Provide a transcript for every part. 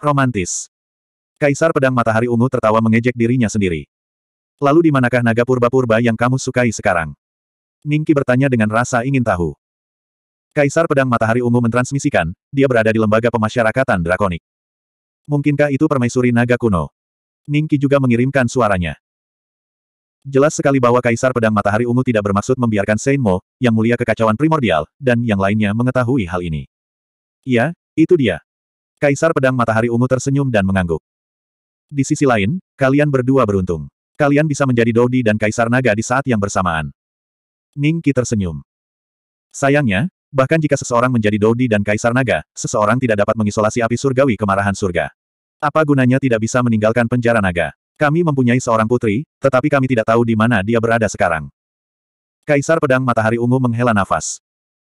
Romantis. Kaisar Pedang Matahari Ungu tertawa mengejek dirinya sendiri. Lalu di manakah naga purba-purba yang kamu sukai sekarang? Ningki bertanya dengan rasa ingin tahu. Kaisar Pedang Matahari Ungu mentransmisikan, dia berada di lembaga pemasyarakatan drakonik. Mungkinkah itu permaisuri naga kuno? Ningki juga mengirimkan suaranya. Jelas sekali bahwa Kaisar Pedang Matahari Ungu tidak bermaksud membiarkan Seinmo, yang mulia kekacauan primordial, dan yang lainnya mengetahui hal ini. Ya, itu dia. Kaisar Pedang Matahari Ungu tersenyum dan mengangguk. Di sisi lain, kalian berdua beruntung. Kalian bisa menjadi Dodi dan Kaisar Naga di saat yang bersamaan. Ningki tersenyum. Sayangnya, bahkan jika seseorang menjadi Dodi dan Kaisar Naga, seseorang tidak dapat mengisolasi api surgawi kemarahan surga. Apa gunanya tidak bisa meninggalkan penjara naga? Kami mempunyai seorang putri, tetapi kami tidak tahu di mana dia berada sekarang. Kaisar Pedang Matahari Ungu menghela nafas.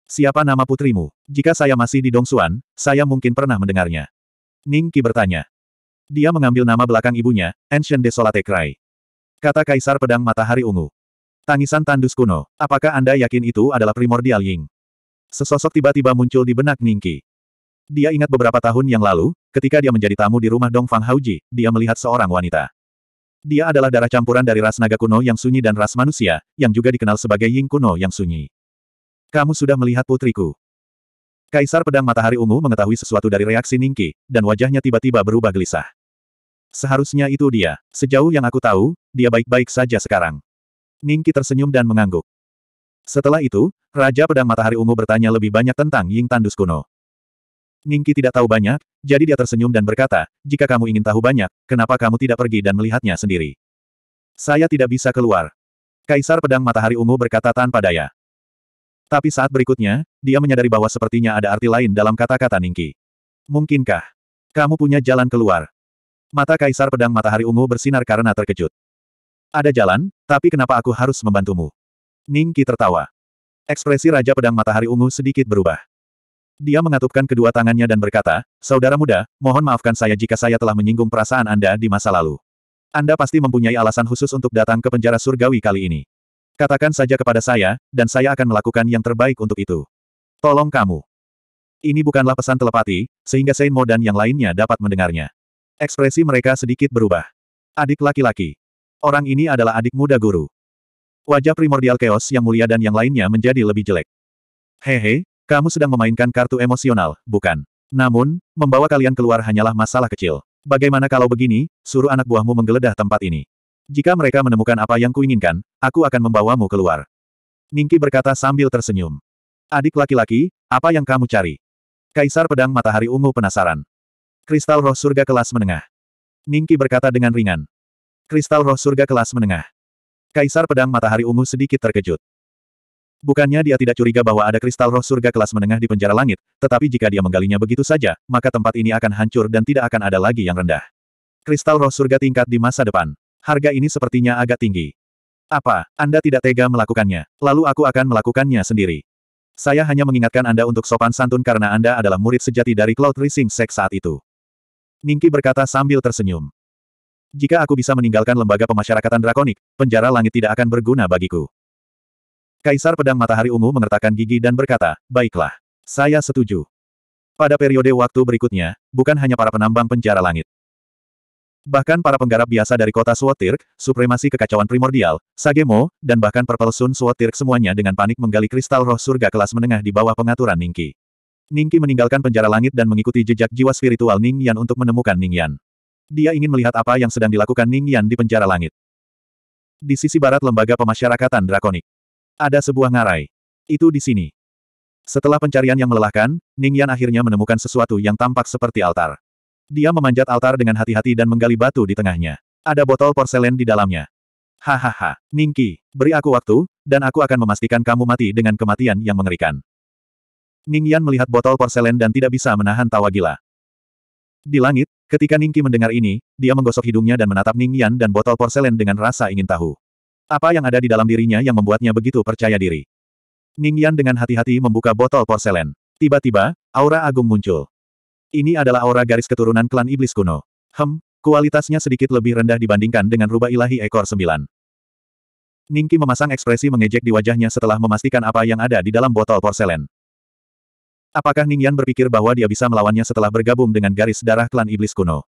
Siapa nama putrimu? Jika saya masih di Dongsuan, saya mungkin pernah mendengarnya. Ning Qi bertanya. Dia mengambil nama belakang ibunya, Ancient Desolate Cry. Kata Kaisar Pedang Matahari Ungu. Tangisan tandus kuno, apakah Anda yakin itu adalah primordial Ying? Sesosok tiba-tiba muncul di benak Ning Qi. Dia ingat beberapa tahun yang lalu, ketika dia menjadi tamu di rumah Dong Fang Hauji, dia melihat seorang wanita. Dia adalah darah campuran dari ras naga kuno yang sunyi dan ras manusia, yang juga dikenal sebagai Ying kuno yang sunyi. Kamu sudah melihat putriku. Kaisar Pedang Matahari Ungu mengetahui sesuatu dari reaksi Ningki, dan wajahnya tiba-tiba berubah gelisah. Seharusnya itu dia. Sejauh yang aku tahu, dia baik-baik saja sekarang. Ningki tersenyum dan mengangguk. Setelah itu, Raja Pedang Matahari Ungu bertanya lebih banyak tentang Ying Tandus kuno. Ningki tidak tahu banyak, jadi dia tersenyum dan berkata, jika kamu ingin tahu banyak, kenapa kamu tidak pergi dan melihatnya sendiri? Saya tidak bisa keluar. Kaisar Pedang Matahari Ungu berkata tanpa daya. Tapi saat berikutnya, dia menyadari bahwa sepertinya ada arti lain dalam kata-kata Ningki. Mungkinkah? Kamu punya jalan keluar. Mata Kaisar Pedang Matahari Ungu bersinar karena terkejut. Ada jalan, tapi kenapa aku harus membantumu? Ningki tertawa. Ekspresi Raja Pedang Matahari Ungu sedikit berubah. Dia mengatupkan kedua tangannya dan berkata, Saudara muda, mohon maafkan saya jika saya telah menyinggung perasaan Anda di masa lalu. Anda pasti mempunyai alasan khusus untuk datang ke penjara surgawi kali ini. Katakan saja kepada saya, dan saya akan melakukan yang terbaik untuk itu. Tolong kamu. Ini bukanlah pesan telepati, sehingga Mo dan yang lainnya dapat mendengarnya. Ekspresi mereka sedikit berubah. Adik laki-laki. Orang ini adalah adik muda guru. Wajah primordial Chaos yang mulia dan yang lainnya menjadi lebih jelek. Hehe, kamu sedang memainkan kartu emosional, bukan? Namun, membawa kalian keluar hanyalah masalah kecil. Bagaimana kalau begini, suruh anak buahmu menggeledah tempat ini. Jika mereka menemukan apa yang kuinginkan, aku akan membawamu keluar. Ningki berkata sambil tersenyum. Adik laki-laki, apa yang kamu cari? Kaisar Pedang Matahari Ungu penasaran. Kristal Roh Surga Kelas Menengah. Ningki berkata dengan ringan. Kristal Roh Surga Kelas Menengah. Kaisar Pedang Matahari Ungu sedikit terkejut. Bukannya dia tidak curiga bahwa ada kristal roh surga kelas menengah di penjara langit, tetapi jika dia menggalinya begitu saja, maka tempat ini akan hancur dan tidak akan ada lagi yang rendah. Kristal roh surga tingkat di masa depan. Harga ini sepertinya agak tinggi. Apa, Anda tidak tega melakukannya, lalu aku akan melakukannya sendiri. Saya hanya mengingatkan Anda untuk sopan santun karena Anda adalah murid sejati dari Cloud Rising Sek saat itu. Ningki berkata sambil tersenyum. Jika aku bisa meninggalkan lembaga pemasyarakatan drakonik, penjara langit tidak akan berguna bagiku. Kaisar Pedang Matahari Ungu mengertakkan gigi dan berkata, baiklah. Saya setuju. Pada periode waktu berikutnya, bukan hanya para penambang penjara langit. Bahkan para penggarap biasa dari kota Suotirk, supremasi kekacauan primordial, Sagemo, dan bahkan Purple Sun Suotirk semuanya dengan panik menggali kristal roh surga kelas menengah di bawah pengaturan Ningki. Ningki meninggalkan penjara langit dan mengikuti jejak jiwa spiritual Ning Yan untuk menemukan Ning Yan. Dia ingin melihat apa yang sedang dilakukan Ning Yan di penjara langit. Di sisi barat lembaga pemasyarakatan drakonik. Ada sebuah ngarai. Itu di sini. Setelah pencarian yang melelahkan, Ning Yan akhirnya menemukan sesuatu yang tampak seperti altar. Dia memanjat altar dengan hati-hati dan menggali batu di tengahnya. Ada botol porselen di dalamnya. Hahaha, Ningki, beri aku waktu, dan aku akan memastikan kamu mati dengan kematian yang mengerikan. Ning Yan melihat botol porselen dan tidak bisa menahan tawa gila. Di langit, ketika Ningki mendengar ini, dia menggosok hidungnya dan menatap Ning Yan dan botol porselen dengan rasa ingin tahu. Apa yang ada di dalam dirinya yang membuatnya begitu percaya diri? Ning Yan dengan hati-hati membuka botol porselen. Tiba-tiba, aura agung muncul. Ini adalah aura garis keturunan klan iblis kuno. Hem, kualitasnya sedikit lebih rendah dibandingkan dengan rubah ilahi ekor sembilan. Ningki memasang ekspresi mengejek di wajahnya setelah memastikan apa yang ada di dalam botol porselen. Apakah Ning Yan berpikir bahwa dia bisa melawannya setelah bergabung dengan garis darah klan iblis kuno?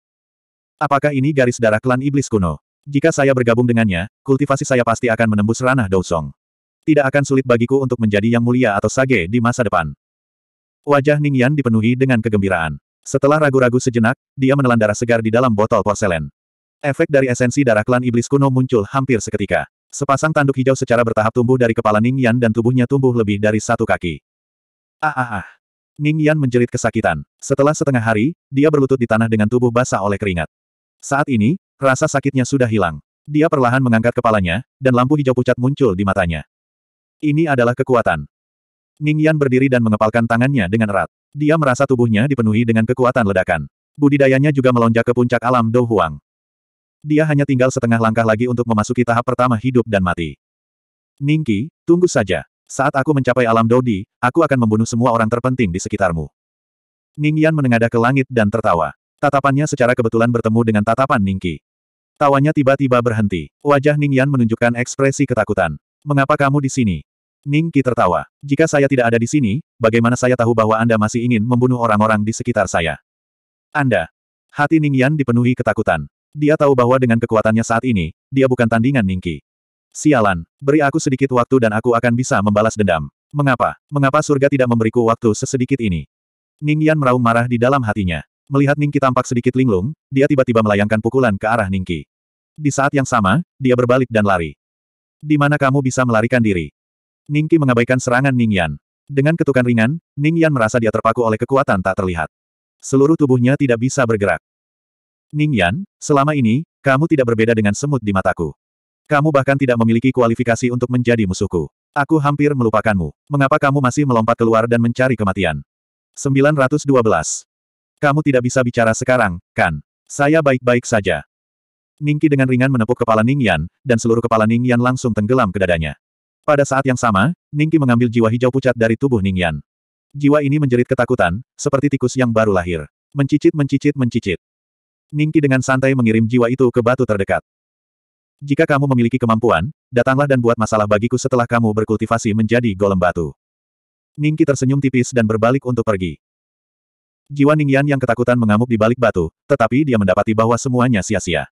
Apakah ini garis darah klan iblis kuno? Jika saya bergabung dengannya, kultivasi saya pasti akan menembus ranah Dousong. Tidak akan sulit bagiku untuk menjadi yang mulia atau sage di masa depan. Wajah Ning Yan dipenuhi dengan kegembiraan. Setelah ragu-ragu sejenak, dia menelan darah segar di dalam botol porselen. Efek dari esensi darah klan iblis kuno muncul hampir seketika. Sepasang tanduk hijau secara bertahap tumbuh dari kepala Ning Yan dan tubuhnya tumbuh lebih dari satu kaki. Ah ah ah. Ning Yan menjerit kesakitan. Setelah setengah hari, dia berlutut di tanah dengan tubuh basah oleh keringat. Saat ini, rasa sakitnya sudah hilang. Dia perlahan mengangkat kepalanya, dan lampu hijau pucat muncul di matanya. Ini adalah kekuatan. Ning Yan berdiri dan mengepalkan tangannya dengan erat. Dia merasa tubuhnya dipenuhi dengan kekuatan ledakan. Budidayanya juga melonjak ke puncak alam Dou Huang. Dia hanya tinggal setengah langkah lagi untuk memasuki tahap pertama hidup dan mati. Ningki, tunggu saja. Saat aku mencapai alam Di, aku akan membunuh semua orang terpenting di sekitarmu. Ning Yan menengadah ke langit dan tertawa. Tatapannya secara kebetulan bertemu dengan tatapan Ningki. Tawanya tiba-tiba berhenti. Wajah Ning Yan menunjukkan ekspresi ketakutan. Mengapa kamu di sini? Ning Qi tertawa. Jika saya tidak ada di sini, bagaimana saya tahu bahwa Anda masih ingin membunuh orang-orang di sekitar saya? Anda. Hati Ning Yan dipenuhi ketakutan. Dia tahu bahwa dengan kekuatannya saat ini, dia bukan tandingan Ning Qi. Sialan, beri aku sedikit waktu dan aku akan bisa membalas dendam. Mengapa? Mengapa surga tidak memberiku waktu sesedikit ini? Ning Yan meraung marah di dalam hatinya. Melihat Ning Qi tampak sedikit linglung, dia tiba-tiba melayangkan pukulan ke arah Ning Qi. Di saat yang sama, dia berbalik dan lari. Di mana kamu bisa melarikan diri? Ningki mengabaikan serangan Ning Yan. Dengan ketukan ringan, Ning Yan merasa dia terpaku oleh kekuatan tak terlihat. Seluruh tubuhnya tidak bisa bergerak. Ning Yan, selama ini, kamu tidak berbeda dengan semut di mataku. Kamu bahkan tidak memiliki kualifikasi untuk menjadi musuhku. Aku hampir melupakanmu. Mengapa kamu masih melompat keluar dan mencari kematian? 912. Kamu tidak bisa bicara sekarang, kan? Saya baik-baik saja. Ningki dengan ringan menepuk kepala Ning Yan, dan seluruh kepala Ning Yan langsung tenggelam ke dadanya. Pada saat yang sama, Ningki mengambil jiwa hijau pucat dari tubuh Ningyan. Jiwa ini menjerit ketakutan, seperti tikus yang baru lahir. Mencicit mencicit mencicit. Ningki dengan santai mengirim jiwa itu ke batu terdekat. Jika kamu memiliki kemampuan, datanglah dan buat masalah bagiku setelah kamu berkultivasi menjadi golem batu. Ningki tersenyum tipis dan berbalik untuk pergi. Jiwa Ningyan yang ketakutan mengamuk di balik batu, tetapi dia mendapati bahwa semuanya sia-sia.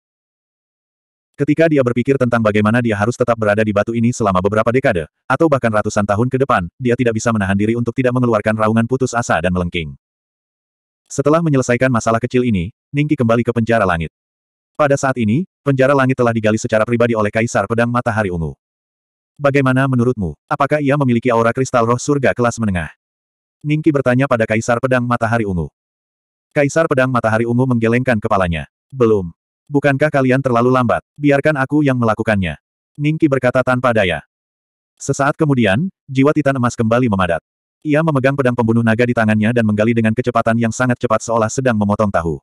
Ketika dia berpikir tentang bagaimana dia harus tetap berada di batu ini selama beberapa dekade, atau bahkan ratusan tahun ke depan, dia tidak bisa menahan diri untuk tidak mengeluarkan raungan putus asa dan melengking. Setelah menyelesaikan masalah kecil ini, Ningki kembali ke penjara langit. Pada saat ini, penjara langit telah digali secara pribadi oleh Kaisar Pedang Matahari Ungu. Bagaimana menurutmu, apakah ia memiliki aura kristal roh surga kelas menengah? Ningki bertanya pada Kaisar Pedang Matahari Ungu. Kaisar Pedang Matahari Ungu menggelengkan kepalanya. Belum. Bukankah kalian terlalu lambat? Biarkan aku yang melakukannya. Ningki berkata tanpa daya. Sesaat kemudian, jiwa Titan Emas kembali memadat. Ia memegang pedang pembunuh naga di tangannya dan menggali dengan kecepatan yang sangat cepat seolah sedang memotong tahu.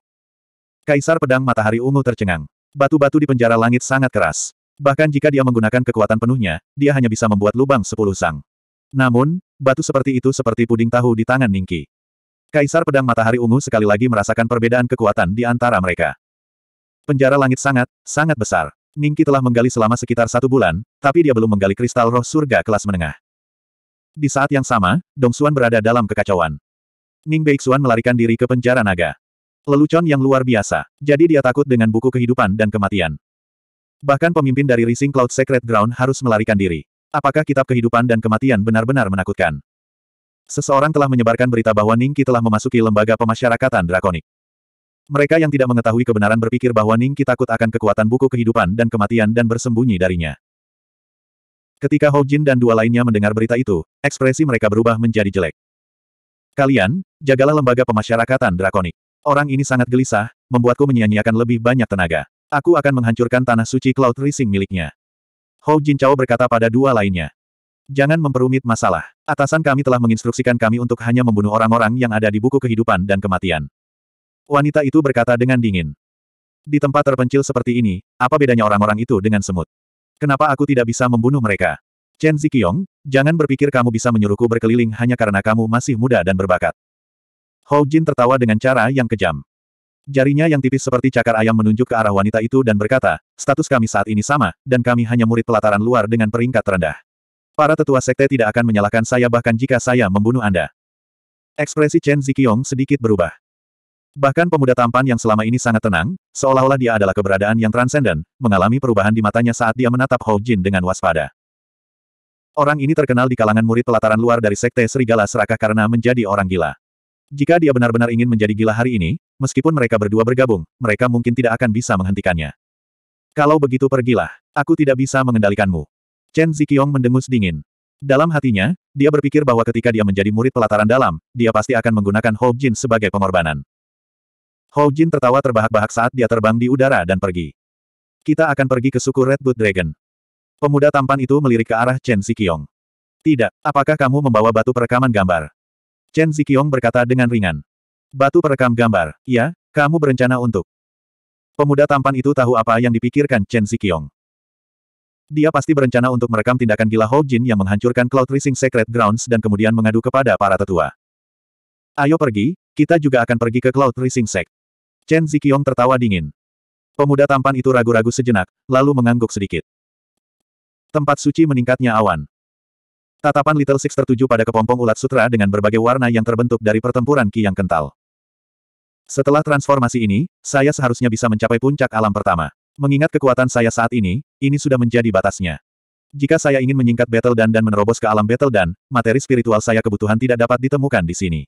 Kaisar pedang matahari ungu tercengang. Batu-batu di penjara langit sangat keras. Bahkan jika dia menggunakan kekuatan penuhnya, dia hanya bisa membuat lubang sepuluh sang. Namun, batu seperti itu seperti puding tahu di tangan Ningki. Kaisar pedang matahari ungu sekali lagi merasakan perbedaan kekuatan di antara mereka. Penjara langit sangat, sangat besar. Ningki telah menggali selama sekitar satu bulan, tapi dia belum menggali kristal roh surga kelas menengah. Di saat yang sama, Dong Xuan berada dalam kekacauan. Ning Beixuan melarikan diri ke penjara naga. Lelucon yang luar biasa, jadi dia takut dengan buku kehidupan dan kematian. Bahkan pemimpin dari Rising Cloud Secret Ground harus melarikan diri. Apakah kitab kehidupan dan kematian benar-benar menakutkan? Seseorang telah menyebarkan berita bahwa Ningki telah memasuki lembaga pemasyarakatan drakonik. Mereka yang tidak mengetahui kebenaran berpikir bahwa Ningki takut akan kekuatan buku kehidupan dan kematian dan bersembunyi darinya. Ketika Hou Jin dan dua lainnya mendengar berita itu, ekspresi mereka berubah menjadi jelek. Kalian, jagalah lembaga pemasyarakatan drakonik. Orang ini sangat gelisah, membuatku menyia-nyiakan lebih banyak tenaga. Aku akan menghancurkan tanah suci Cloud Rising miliknya. Hou Jin Chao berkata pada dua lainnya. Jangan memperumit masalah. Atasan kami telah menginstruksikan kami untuk hanya membunuh orang-orang yang ada di buku kehidupan dan kematian. Wanita itu berkata dengan dingin. Di tempat terpencil seperti ini, apa bedanya orang-orang itu dengan semut? Kenapa aku tidak bisa membunuh mereka? Chen Zikyong, jangan berpikir kamu bisa menyuruhku berkeliling hanya karena kamu masih muda dan berbakat. Hou Jin tertawa dengan cara yang kejam. Jarinya yang tipis seperti cakar ayam menunjuk ke arah wanita itu dan berkata, status kami saat ini sama, dan kami hanya murid pelataran luar dengan peringkat terendah. Para tetua sekte tidak akan menyalahkan saya bahkan jika saya membunuh Anda. Ekspresi Chen Zikyong sedikit berubah. Bahkan pemuda tampan yang selama ini sangat tenang, seolah-olah dia adalah keberadaan yang transenden, mengalami perubahan di matanya saat dia menatap Hou Jin dengan waspada. Orang ini terkenal di kalangan murid pelataran luar dari Sekte Serigala Serakah karena menjadi orang gila. Jika dia benar-benar ingin menjadi gila hari ini, meskipun mereka berdua bergabung, mereka mungkin tidak akan bisa menghentikannya. Kalau begitu pergilah, aku tidak bisa mengendalikanmu. Chen Ziqiong mendengus dingin. Dalam hatinya, dia berpikir bahwa ketika dia menjadi murid pelataran dalam, dia pasti akan menggunakan Hou Jin sebagai pengorbanan. Hou Jin tertawa terbahak-bahak saat dia terbang di udara dan pergi. Kita akan pergi ke suku Redwood Dragon. Pemuda tampan itu melirik ke arah Chen Xiqiong. Tidak, apakah kamu membawa batu perekaman gambar? Chen Xiqiong berkata dengan ringan. Batu perekam gambar, ya, kamu berencana untuk. Pemuda tampan itu tahu apa yang dipikirkan Chen Xiqiong. Dia pasti berencana untuk merekam tindakan gila Hou Jin yang menghancurkan Cloud Rising Secret Grounds dan kemudian mengadu kepada para tetua. Ayo pergi, kita juga akan pergi ke Cloud Rising Sect. Chen Zikiong tertawa dingin. Pemuda tampan itu ragu-ragu sejenak, lalu mengangguk sedikit. Tempat suci meningkatnya awan. Tatapan Little Six tertuju pada kepompong ulat sutra dengan berbagai warna yang terbentuk dari pertempuran ki yang kental. Setelah transformasi ini, saya seharusnya bisa mencapai puncak alam pertama. Mengingat kekuatan saya saat ini, ini sudah menjadi batasnya. Jika saya ingin menyingkat Battle Dan dan menerobos ke alam Battle Dan, materi spiritual saya kebutuhan tidak dapat ditemukan di sini.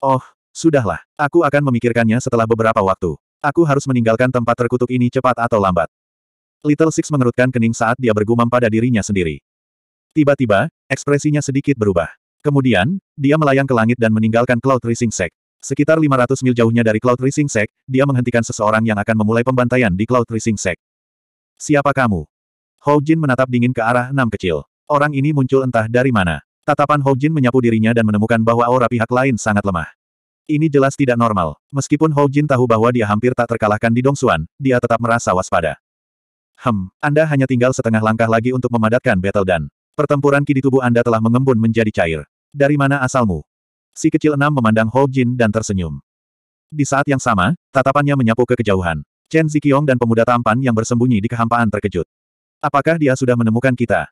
Oh, Sudahlah, aku akan memikirkannya setelah beberapa waktu. Aku harus meninggalkan tempat terkutuk ini cepat atau lambat. Little Six mengerutkan kening saat dia bergumam pada dirinya sendiri. Tiba-tiba, ekspresinya sedikit berubah. Kemudian, dia melayang ke langit dan meninggalkan Cloud Rising Sect. Sekitar 500 mil jauhnya dari Cloud Rising Sect, dia menghentikan seseorang yang akan memulai pembantaian di Cloud Rising Sect. Siapa kamu? Hou Jin menatap dingin ke arah enam kecil. Orang ini muncul entah dari mana. Tatapan Hou Jin menyapu dirinya dan menemukan bahwa aura pihak lain sangat lemah. Ini jelas tidak normal. Meskipun Hou Jin tahu bahwa dia hampir tak terkalahkan di Dong Dongsuan, dia tetap merasa waspada. Hem, Anda hanya tinggal setengah langkah lagi untuk memadatkan battle dan pertempuran ki di tubuh Anda telah mengembun menjadi cair. Dari mana asalmu? Si kecil enam memandang Hou Jin dan tersenyum. Di saat yang sama, tatapannya menyapu ke kejauhan. Chen Ziqiong dan pemuda tampan yang bersembunyi di kehampaan terkejut. Apakah dia sudah menemukan kita?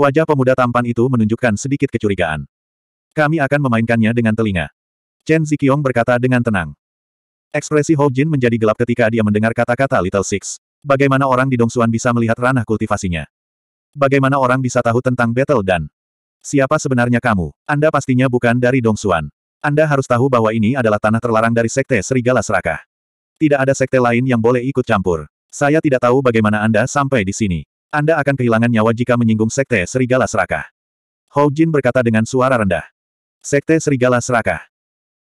Wajah pemuda tampan itu menunjukkan sedikit kecurigaan. Kami akan memainkannya dengan telinga. Chen Zikiong berkata dengan tenang. Ekspresi Hou Jin menjadi gelap ketika dia mendengar kata-kata Little Six. Bagaimana orang di Dongsuan bisa melihat ranah kultivasinya? Bagaimana orang bisa tahu tentang Battle Dan? Siapa sebenarnya kamu? Anda pastinya bukan dari Dongsuan. Anda harus tahu bahwa ini adalah tanah terlarang dari Sekte Serigala Serakah. Tidak ada sekte lain yang boleh ikut campur. Saya tidak tahu bagaimana Anda sampai di sini. Anda akan kehilangan nyawa jika menyinggung Sekte Serigala Serakah. Hou Jin berkata dengan suara rendah. Sekte Serigala Serakah.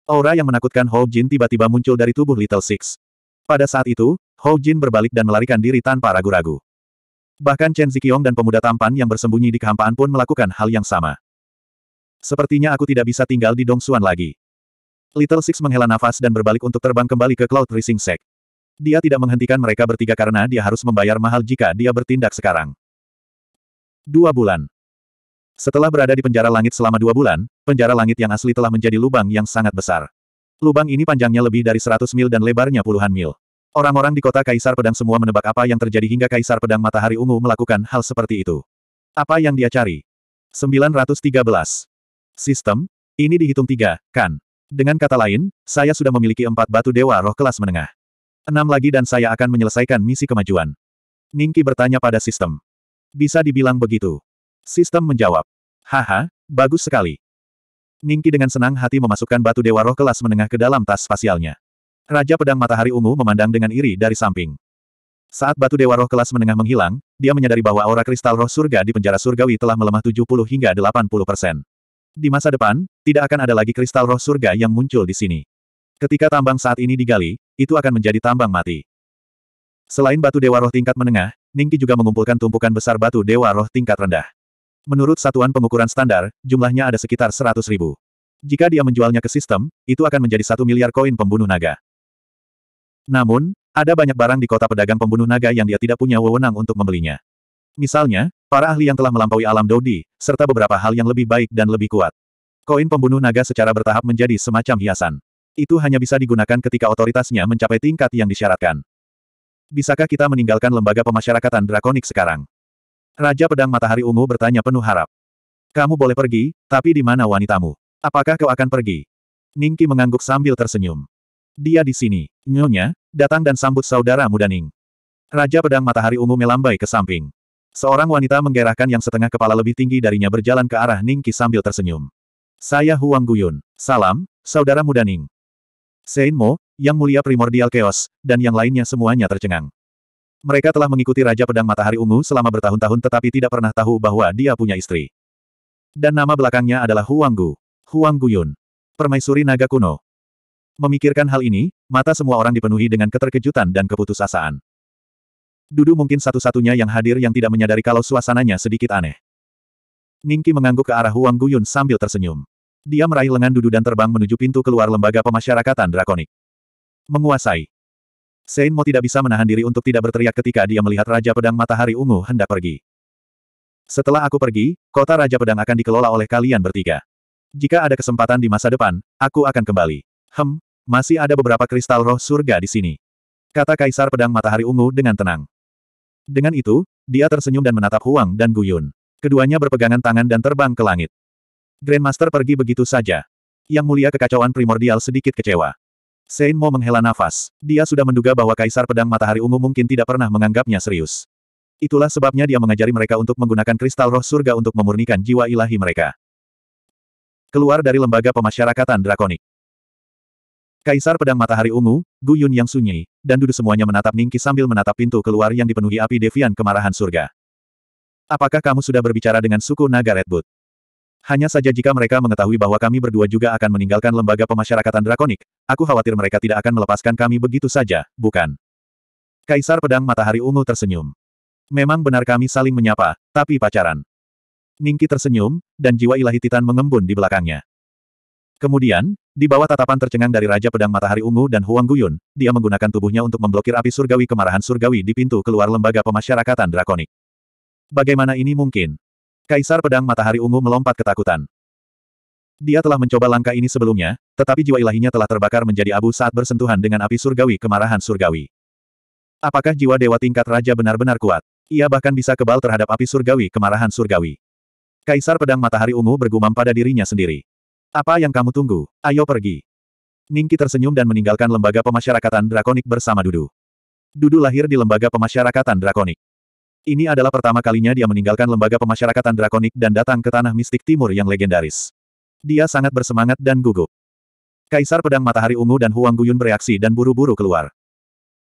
Aura yang menakutkan Hou Jin tiba-tiba muncul dari tubuh Little Six. Pada saat itu, Hou Jin berbalik dan melarikan diri tanpa ragu-ragu. Bahkan Chen Zikiong dan pemuda tampan yang bersembunyi di kehampaan pun melakukan hal yang sama. Sepertinya aku tidak bisa tinggal di Dongsuan lagi. Little Six menghela nafas dan berbalik untuk terbang kembali ke Cloud Rising Sect. Dia tidak menghentikan mereka bertiga karena dia harus membayar mahal jika dia bertindak sekarang. Dua bulan. Setelah berada di penjara langit selama dua bulan, penjara langit yang asli telah menjadi lubang yang sangat besar. Lubang ini panjangnya lebih dari 100 mil dan lebarnya puluhan mil. Orang-orang di kota Kaisar Pedang semua menebak apa yang terjadi hingga Kaisar Pedang Matahari Ungu melakukan hal seperti itu. Apa yang dia cari? 913. Sistem, ini dihitung tiga, kan? Dengan kata lain, saya sudah memiliki empat batu dewa roh kelas menengah. Enam lagi dan saya akan menyelesaikan misi kemajuan. Ningki bertanya pada sistem. Bisa dibilang begitu. Sistem menjawab. Haha, bagus sekali. Ningki dengan senang hati memasukkan batu dewa roh kelas menengah ke dalam tas spasialnya. Raja pedang matahari ungu memandang dengan iri dari samping. Saat batu dewa roh kelas menengah menghilang, dia menyadari bahwa aura kristal roh surga di penjara surgawi telah melemah 70 hingga 80 persen. Di masa depan, tidak akan ada lagi kristal roh surga yang muncul di sini. Ketika tambang saat ini digali, itu akan menjadi tambang mati. Selain batu dewa roh tingkat menengah, Ningki juga mengumpulkan tumpukan besar batu dewa roh tingkat rendah. Menurut satuan pengukuran standar, jumlahnya ada sekitar 100 ribu. Jika dia menjualnya ke sistem, itu akan menjadi satu miliar koin pembunuh naga. Namun, ada banyak barang di kota pedagang pembunuh naga yang dia tidak punya wewenang untuk membelinya. Misalnya, para ahli yang telah melampaui alam Dodi, serta beberapa hal yang lebih baik dan lebih kuat. Koin pembunuh naga secara bertahap menjadi semacam hiasan. Itu hanya bisa digunakan ketika otoritasnya mencapai tingkat yang disyaratkan. Bisakah kita meninggalkan lembaga pemasyarakatan drakonik sekarang? Raja Pedang Matahari Ungu bertanya penuh harap. Kamu boleh pergi, tapi di mana wanitamu? Apakah kau akan pergi? Ningki mengangguk sambil tersenyum. Dia di sini, nyonya, datang dan sambut saudara muda Ning. Raja Pedang Matahari Ungu melambai ke samping. Seorang wanita menggerakkan yang setengah kepala lebih tinggi darinya berjalan ke arah Ningki sambil tersenyum. Saya Huang Guyun. Salam, saudara muda Ning. Sein yang mulia primordial chaos, dan yang lainnya semuanya tercengang. Mereka telah mengikuti Raja Pedang Matahari Ungu selama bertahun-tahun tetapi tidak pernah tahu bahwa dia punya istri. Dan nama belakangnya adalah Huang Gu. Huang Guyun. Permaisuri naga kuno. Memikirkan hal ini, mata semua orang dipenuhi dengan keterkejutan dan keputusasaan. Dudu mungkin satu-satunya yang hadir yang tidak menyadari kalau suasananya sedikit aneh. Ningki mengangguk ke arah Huang Guyun sambil tersenyum. Dia meraih lengan Dudu dan terbang menuju pintu keluar lembaga pemasyarakatan drakonik. Menguasai. Sein Mo tidak bisa menahan diri untuk tidak berteriak ketika dia melihat Raja Pedang Matahari Ungu hendak pergi. Setelah aku pergi, kota Raja Pedang akan dikelola oleh kalian bertiga. Jika ada kesempatan di masa depan, aku akan kembali. Hem, masih ada beberapa kristal roh surga di sini. Kata Kaisar Pedang Matahari Ungu dengan tenang. Dengan itu, dia tersenyum dan menatap Huang dan Guyun. Keduanya berpegangan tangan dan terbang ke langit. Grandmaster pergi begitu saja. Yang mulia kekacauan primordial sedikit kecewa. Sein Mo menghela nafas. Dia sudah menduga bahwa Kaisar Pedang Matahari Ungu mungkin tidak pernah menganggapnya serius. Itulah sebabnya dia mengajari mereka untuk menggunakan kristal roh surga untuk memurnikan jiwa ilahi mereka. Keluar dari lembaga pemasyarakatan drakonik. Kaisar Pedang Matahari Ungu, Gu Yun yang sunyi, dan duduk semuanya menatap Ningki sambil menatap pintu keluar yang dipenuhi api Devian kemarahan surga. Apakah kamu sudah berbicara dengan suku Naga Redwood? Hanya saja jika mereka mengetahui bahwa kami berdua juga akan meninggalkan lembaga pemasyarakatan drakonik, aku khawatir mereka tidak akan melepaskan kami begitu saja, bukan? Kaisar Pedang Matahari Ungu tersenyum. Memang benar kami saling menyapa, tapi pacaran. Ningki tersenyum, dan jiwa ilahi Titan mengembun di belakangnya. Kemudian, di bawah tatapan tercengang dari Raja Pedang Matahari Ungu dan Huang Guyun, dia menggunakan tubuhnya untuk memblokir api surgawi kemarahan surgawi di pintu keluar lembaga pemasyarakatan drakonik. Bagaimana ini mungkin? Kaisar Pedang Matahari Ungu melompat ketakutan. Dia telah mencoba langkah ini sebelumnya, tetapi jiwa ilahinya telah terbakar menjadi abu saat bersentuhan dengan api surgawi kemarahan surgawi. Apakah jiwa dewa tingkat raja benar-benar kuat? Ia bahkan bisa kebal terhadap api surgawi kemarahan surgawi. Kaisar Pedang Matahari Ungu bergumam pada dirinya sendiri. Apa yang kamu tunggu? Ayo pergi. Ningki tersenyum dan meninggalkan lembaga pemasyarakatan drakonik bersama Dudu. Dudu lahir di lembaga pemasyarakatan drakonik. Ini adalah pertama kalinya dia meninggalkan lembaga pemasyarakatan drakonik dan datang ke tanah mistik timur yang legendaris. Dia sangat bersemangat dan gugup. Kaisar Pedang Matahari Ungu dan Huang Guyun bereaksi dan buru-buru keluar.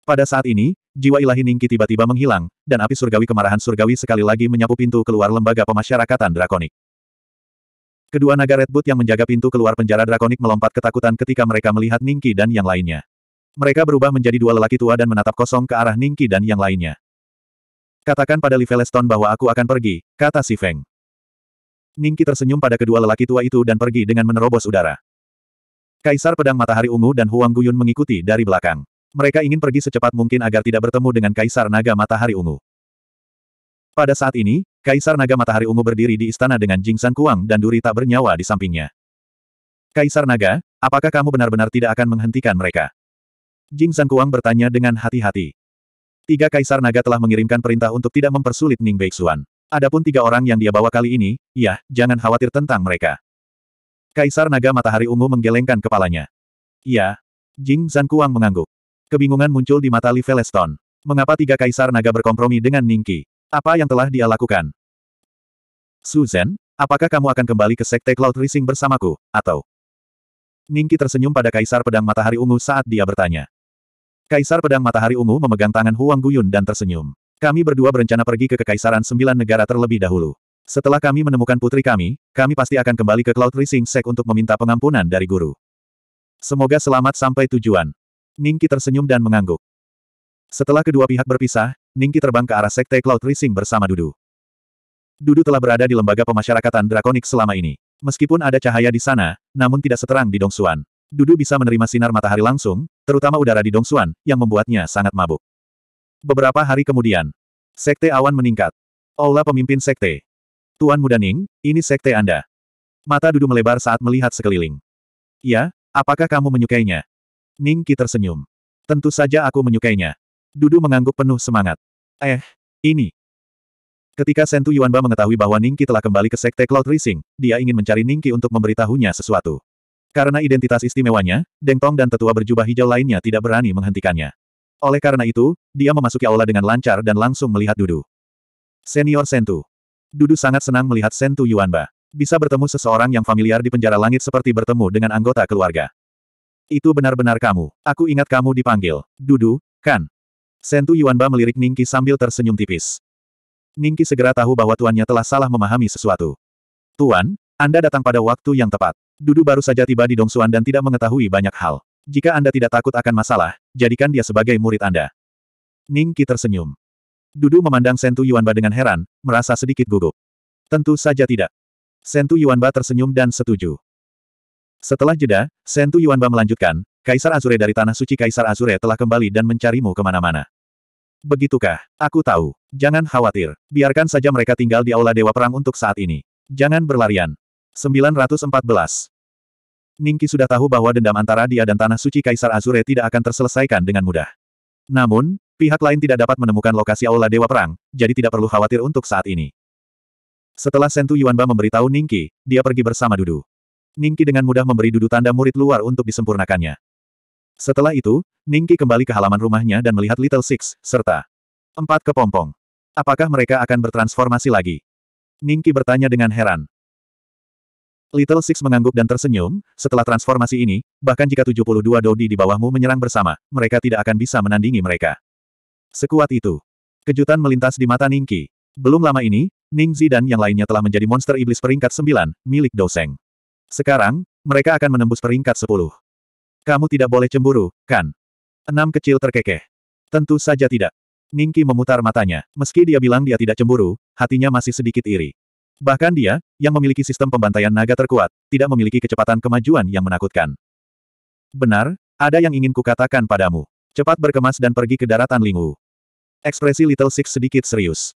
Pada saat ini, jiwa ilahi Ningki tiba-tiba menghilang, dan api surgawi kemarahan surgawi sekali lagi menyapu pintu keluar lembaga pemasyarakatan drakonik. Kedua naga Redwood yang menjaga pintu keluar penjara drakonik melompat ketakutan ketika mereka melihat Ningki dan yang lainnya. Mereka berubah menjadi dua lelaki tua dan menatap kosong ke arah Ningki dan yang lainnya. Katakan pada Liveleston bahwa aku akan pergi, kata si Feng. Ningki tersenyum pada kedua lelaki tua itu dan pergi dengan menerobos udara. Kaisar Pedang Matahari Ungu dan Huang Guyun mengikuti dari belakang. Mereka ingin pergi secepat mungkin agar tidak bertemu dengan Kaisar Naga Matahari Ungu. Pada saat ini, Kaisar Naga Matahari Ungu berdiri di istana dengan Jing San Kuang dan Duri tak bernyawa di sampingnya. Kaisar Naga, apakah kamu benar-benar tidak akan menghentikan mereka? Jing San Kuang bertanya dengan hati-hati. Tiga kaisar naga telah mengirimkan perintah untuk tidak mempersulit Ning Beixuan. Adapun tiga orang yang dia bawa kali ini, ya, jangan khawatir tentang mereka. Kaisar naga matahari ungu menggelengkan kepalanya. Ya. Jing Kuang mengangguk. Kebingungan muncul di mata Li Feleston. Mengapa tiga kaisar naga berkompromi dengan Ningki? Apa yang telah dia lakukan? Susan, apakah kamu akan kembali ke Sekte Cloud Rising bersamaku, atau? Ningki tersenyum pada kaisar pedang matahari ungu saat dia bertanya. Kaisar Pedang Matahari Ungu memegang tangan Huang Guyun dan tersenyum. Kami berdua berencana pergi ke Kekaisaran Sembilan Negara terlebih dahulu. Setelah kami menemukan putri kami, kami pasti akan kembali ke Cloud Rising Sek untuk meminta pengampunan dari guru. Semoga selamat sampai tujuan. Ningki tersenyum dan mengangguk. Setelah kedua pihak berpisah, Ningki terbang ke arah Sekte Cloud Rising bersama Dudu. Dudu telah berada di lembaga pemasyarakatan drakonik selama ini. Meskipun ada cahaya di sana, namun tidak seterang di Dongsuan. Dudu bisa menerima sinar matahari langsung, terutama udara di Dongsuan, yang membuatnya sangat mabuk. Beberapa hari kemudian, sekte awan meningkat. Aula pemimpin sekte. Tuan Muda Ning, ini sekte Anda. Mata Dudu melebar saat melihat sekeliling. Ya, apakah kamu menyukainya? Ning Ningki tersenyum. Tentu saja aku menyukainya. Dudu mengangguk penuh semangat. Eh, ini. Ketika Sentu Yuanba mengetahui bahwa Ningki telah kembali ke Sekte Cloud Rising, dia ingin mencari Ningki untuk memberitahunya sesuatu. Karena identitas istimewanya, Deng Tong dan tetua berjubah hijau lainnya tidak berani menghentikannya. Oleh karena itu, dia memasuki aula dengan lancar dan langsung melihat Dudu. Senior Sentu. Dudu sangat senang melihat Sentu Yuanba. Bisa bertemu seseorang yang familiar di penjara langit seperti bertemu dengan anggota keluarga. Itu benar-benar kamu. Aku ingat kamu dipanggil. Dudu, kan? Sentu Yuanba melirik Ningki sambil tersenyum tipis. Ningki segera tahu bahwa tuannya telah salah memahami sesuatu. Tuan, Anda datang pada waktu yang tepat. Dudu baru saja tiba di Dongsuan dan tidak mengetahui banyak hal. Jika Anda tidak takut akan masalah, jadikan dia sebagai murid Anda. Ning Qi tersenyum. Dudu memandang Sentu Yuanba dengan heran, merasa sedikit gugup. Tentu saja tidak. Sentu Yuanba tersenyum dan setuju. Setelah jeda, Sentu Yuanba melanjutkan, Kaisar Azure dari Tanah Suci Kaisar Azure telah kembali dan mencarimu kemana-mana. Begitukah? Aku tahu. Jangan khawatir. Biarkan saja mereka tinggal di Aula Dewa Perang untuk saat ini. Jangan berlarian. 914. Ningki sudah tahu bahwa dendam antara dia dan Tanah Suci Kaisar Azure tidak akan terselesaikan dengan mudah. Namun, pihak lain tidak dapat menemukan lokasi Aula Dewa Perang, jadi tidak perlu khawatir untuk saat ini. Setelah Sentu Yuanba memberitahu Ningki, dia pergi bersama Dudu. Ningki dengan mudah memberi Dudu tanda murid luar untuk disempurnakannya. Setelah itu, Ningki kembali ke halaman rumahnya dan melihat Little Six, serta empat kepompong. Apakah mereka akan bertransformasi lagi? Ningki bertanya dengan heran. Little Six mengangguk dan tersenyum, setelah transformasi ini, bahkan jika 72 Dodi di bawahmu menyerang bersama, mereka tidak akan bisa menandingi mereka. Sekuat itu. Kejutan melintas di mata Ningki. Belum lama ini, Ningzi dan yang lainnya telah menjadi monster iblis peringkat 9, milik Doseng. Sekarang, mereka akan menembus peringkat 10. Kamu tidak boleh cemburu, kan? Enam kecil terkekeh. Tentu saja tidak. Ningki memutar matanya. Meski dia bilang dia tidak cemburu, hatinya masih sedikit iri. Bahkan dia, yang memiliki sistem pembantaian naga terkuat, tidak memiliki kecepatan kemajuan yang menakutkan. Benar, ada yang ingin kukatakan padamu. Cepat berkemas dan pergi ke daratan Lingwu. Ekspresi Little Six sedikit serius.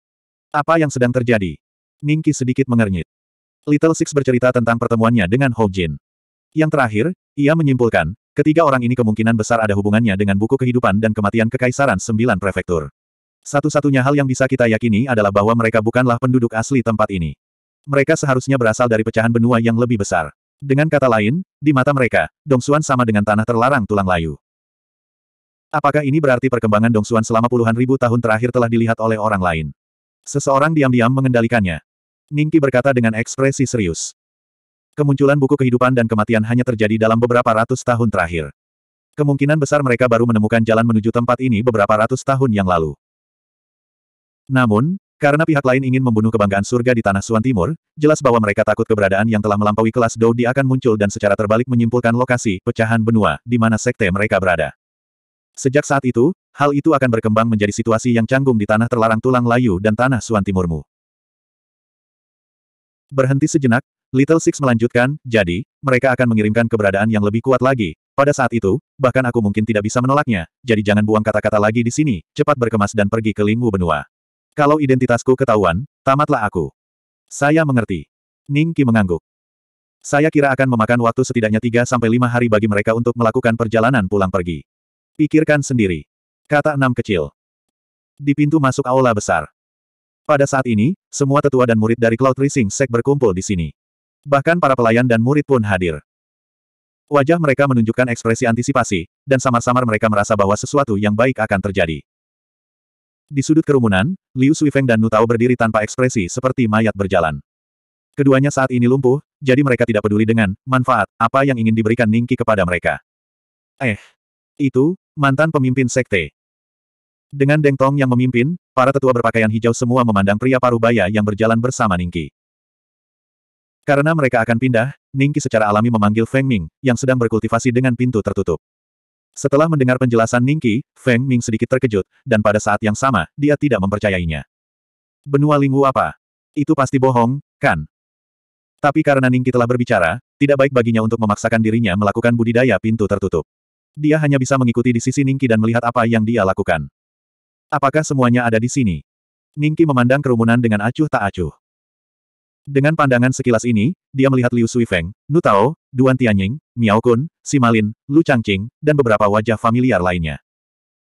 Apa yang sedang terjadi? Ningki sedikit mengernyit. Little Six bercerita tentang pertemuannya dengan Hou Jin. Yang terakhir, ia menyimpulkan, ketiga orang ini kemungkinan besar ada hubungannya dengan buku kehidupan dan kematian kekaisaran sembilan prefektur. Satu-satunya hal yang bisa kita yakini adalah bahwa mereka bukanlah penduduk asli tempat ini. Mereka seharusnya berasal dari pecahan benua yang lebih besar. Dengan kata lain, di mata mereka, Dong Dongsuan sama dengan tanah terlarang tulang layu. Apakah ini berarti perkembangan Dong Dongsuan selama puluhan ribu tahun terakhir telah dilihat oleh orang lain? Seseorang diam-diam mengendalikannya. Ningki berkata dengan ekspresi serius. Kemunculan buku kehidupan dan kematian hanya terjadi dalam beberapa ratus tahun terakhir. Kemungkinan besar mereka baru menemukan jalan menuju tempat ini beberapa ratus tahun yang lalu. Namun, karena pihak lain ingin membunuh kebanggaan surga di tanah Suan Timur, jelas bahwa mereka takut keberadaan yang telah melampaui kelas Doudi akan muncul dan secara terbalik menyimpulkan lokasi pecahan benua di mana sekte mereka berada. Sejak saat itu, hal itu akan berkembang menjadi situasi yang canggung di tanah terlarang tulang layu dan tanah Suan Timurmu. Berhenti sejenak, Little Six melanjutkan, jadi, mereka akan mengirimkan keberadaan yang lebih kuat lagi. Pada saat itu, bahkan aku mungkin tidak bisa menolaknya, jadi jangan buang kata-kata lagi di sini, cepat berkemas dan pergi ke Lingwu Benua. Kalau identitasku ketahuan, tamatlah aku. Saya mengerti. Ning Qi mengangguk. Saya kira akan memakan waktu setidaknya tiga sampai lima hari bagi mereka untuk melakukan perjalanan pulang pergi. Pikirkan sendiri. Kata enam kecil. Di pintu masuk aula besar. Pada saat ini, semua tetua dan murid dari Cloud Rising Sek berkumpul di sini. Bahkan para pelayan dan murid pun hadir. Wajah mereka menunjukkan ekspresi antisipasi, dan samar-samar mereka merasa bahwa sesuatu yang baik akan terjadi. Di sudut kerumunan, Liu Suifeng dan Nu Tao berdiri tanpa ekspresi seperti mayat berjalan. Keduanya saat ini lumpuh, jadi mereka tidak peduli dengan manfaat apa yang ingin diberikan Ningki kepada mereka. Eh, itu, mantan pemimpin sekte. Dengan Deng Tong yang memimpin, para tetua berpakaian hijau semua memandang pria parubaya yang berjalan bersama Ningki. Karena mereka akan pindah, Ningki secara alami memanggil Feng Ming, yang sedang berkultivasi dengan pintu tertutup. Setelah mendengar penjelasan Ningki, Feng Ming sedikit terkejut, dan pada saat yang sama, dia tidak mempercayainya. Benua Lingwu apa? Itu pasti bohong, kan? Tapi karena Ningki telah berbicara, tidak baik baginya untuk memaksakan dirinya melakukan budidaya pintu tertutup. Dia hanya bisa mengikuti di sisi Ningki dan melihat apa yang dia lakukan. Apakah semuanya ada di sini? Ningki memandang kerumunan dengan acuh tak acuh. Dengan pandangan sekilas ini, dia melihat Liu Suifeng, Nu Tao, Duan Tianying, Miao Kun, Simalin, Lu Changqing, dan beberapa wajah familiar lainnya.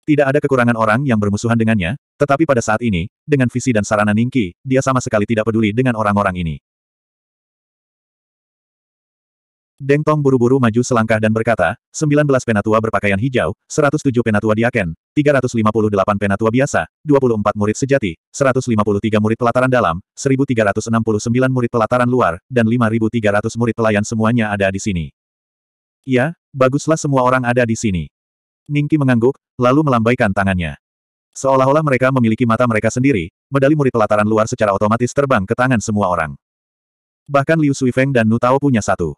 Tidak ada kekurangan orang yang bermusuhan dengannya, tetapi pada saat ini, dengan visi dan sarana Ningqi, dia sama sekali tidak peduli dengan orang-orang ini. Deng Tong buru-buru maju selangkah dan berkata, 19 penatua berpakaian hijau, 107 penatua diaken, 358 penatua biasa, 24 murid sejati, 153 murid pelataran dalam, 1369 murid pelataran luar, dan 5300 murid pelayan semuanya ada di sini. Ya, baguslah semua orang ada di sini. Ningki mengangguk, lalu melambaikan tangannya. Seolah-olah mereka memiliki mata mereka sendiri, medali murid pelataran luar secara otomatis terbang ke tangan semua orang. Bahkan Liu Suifeng dan Nu Tao punya satu.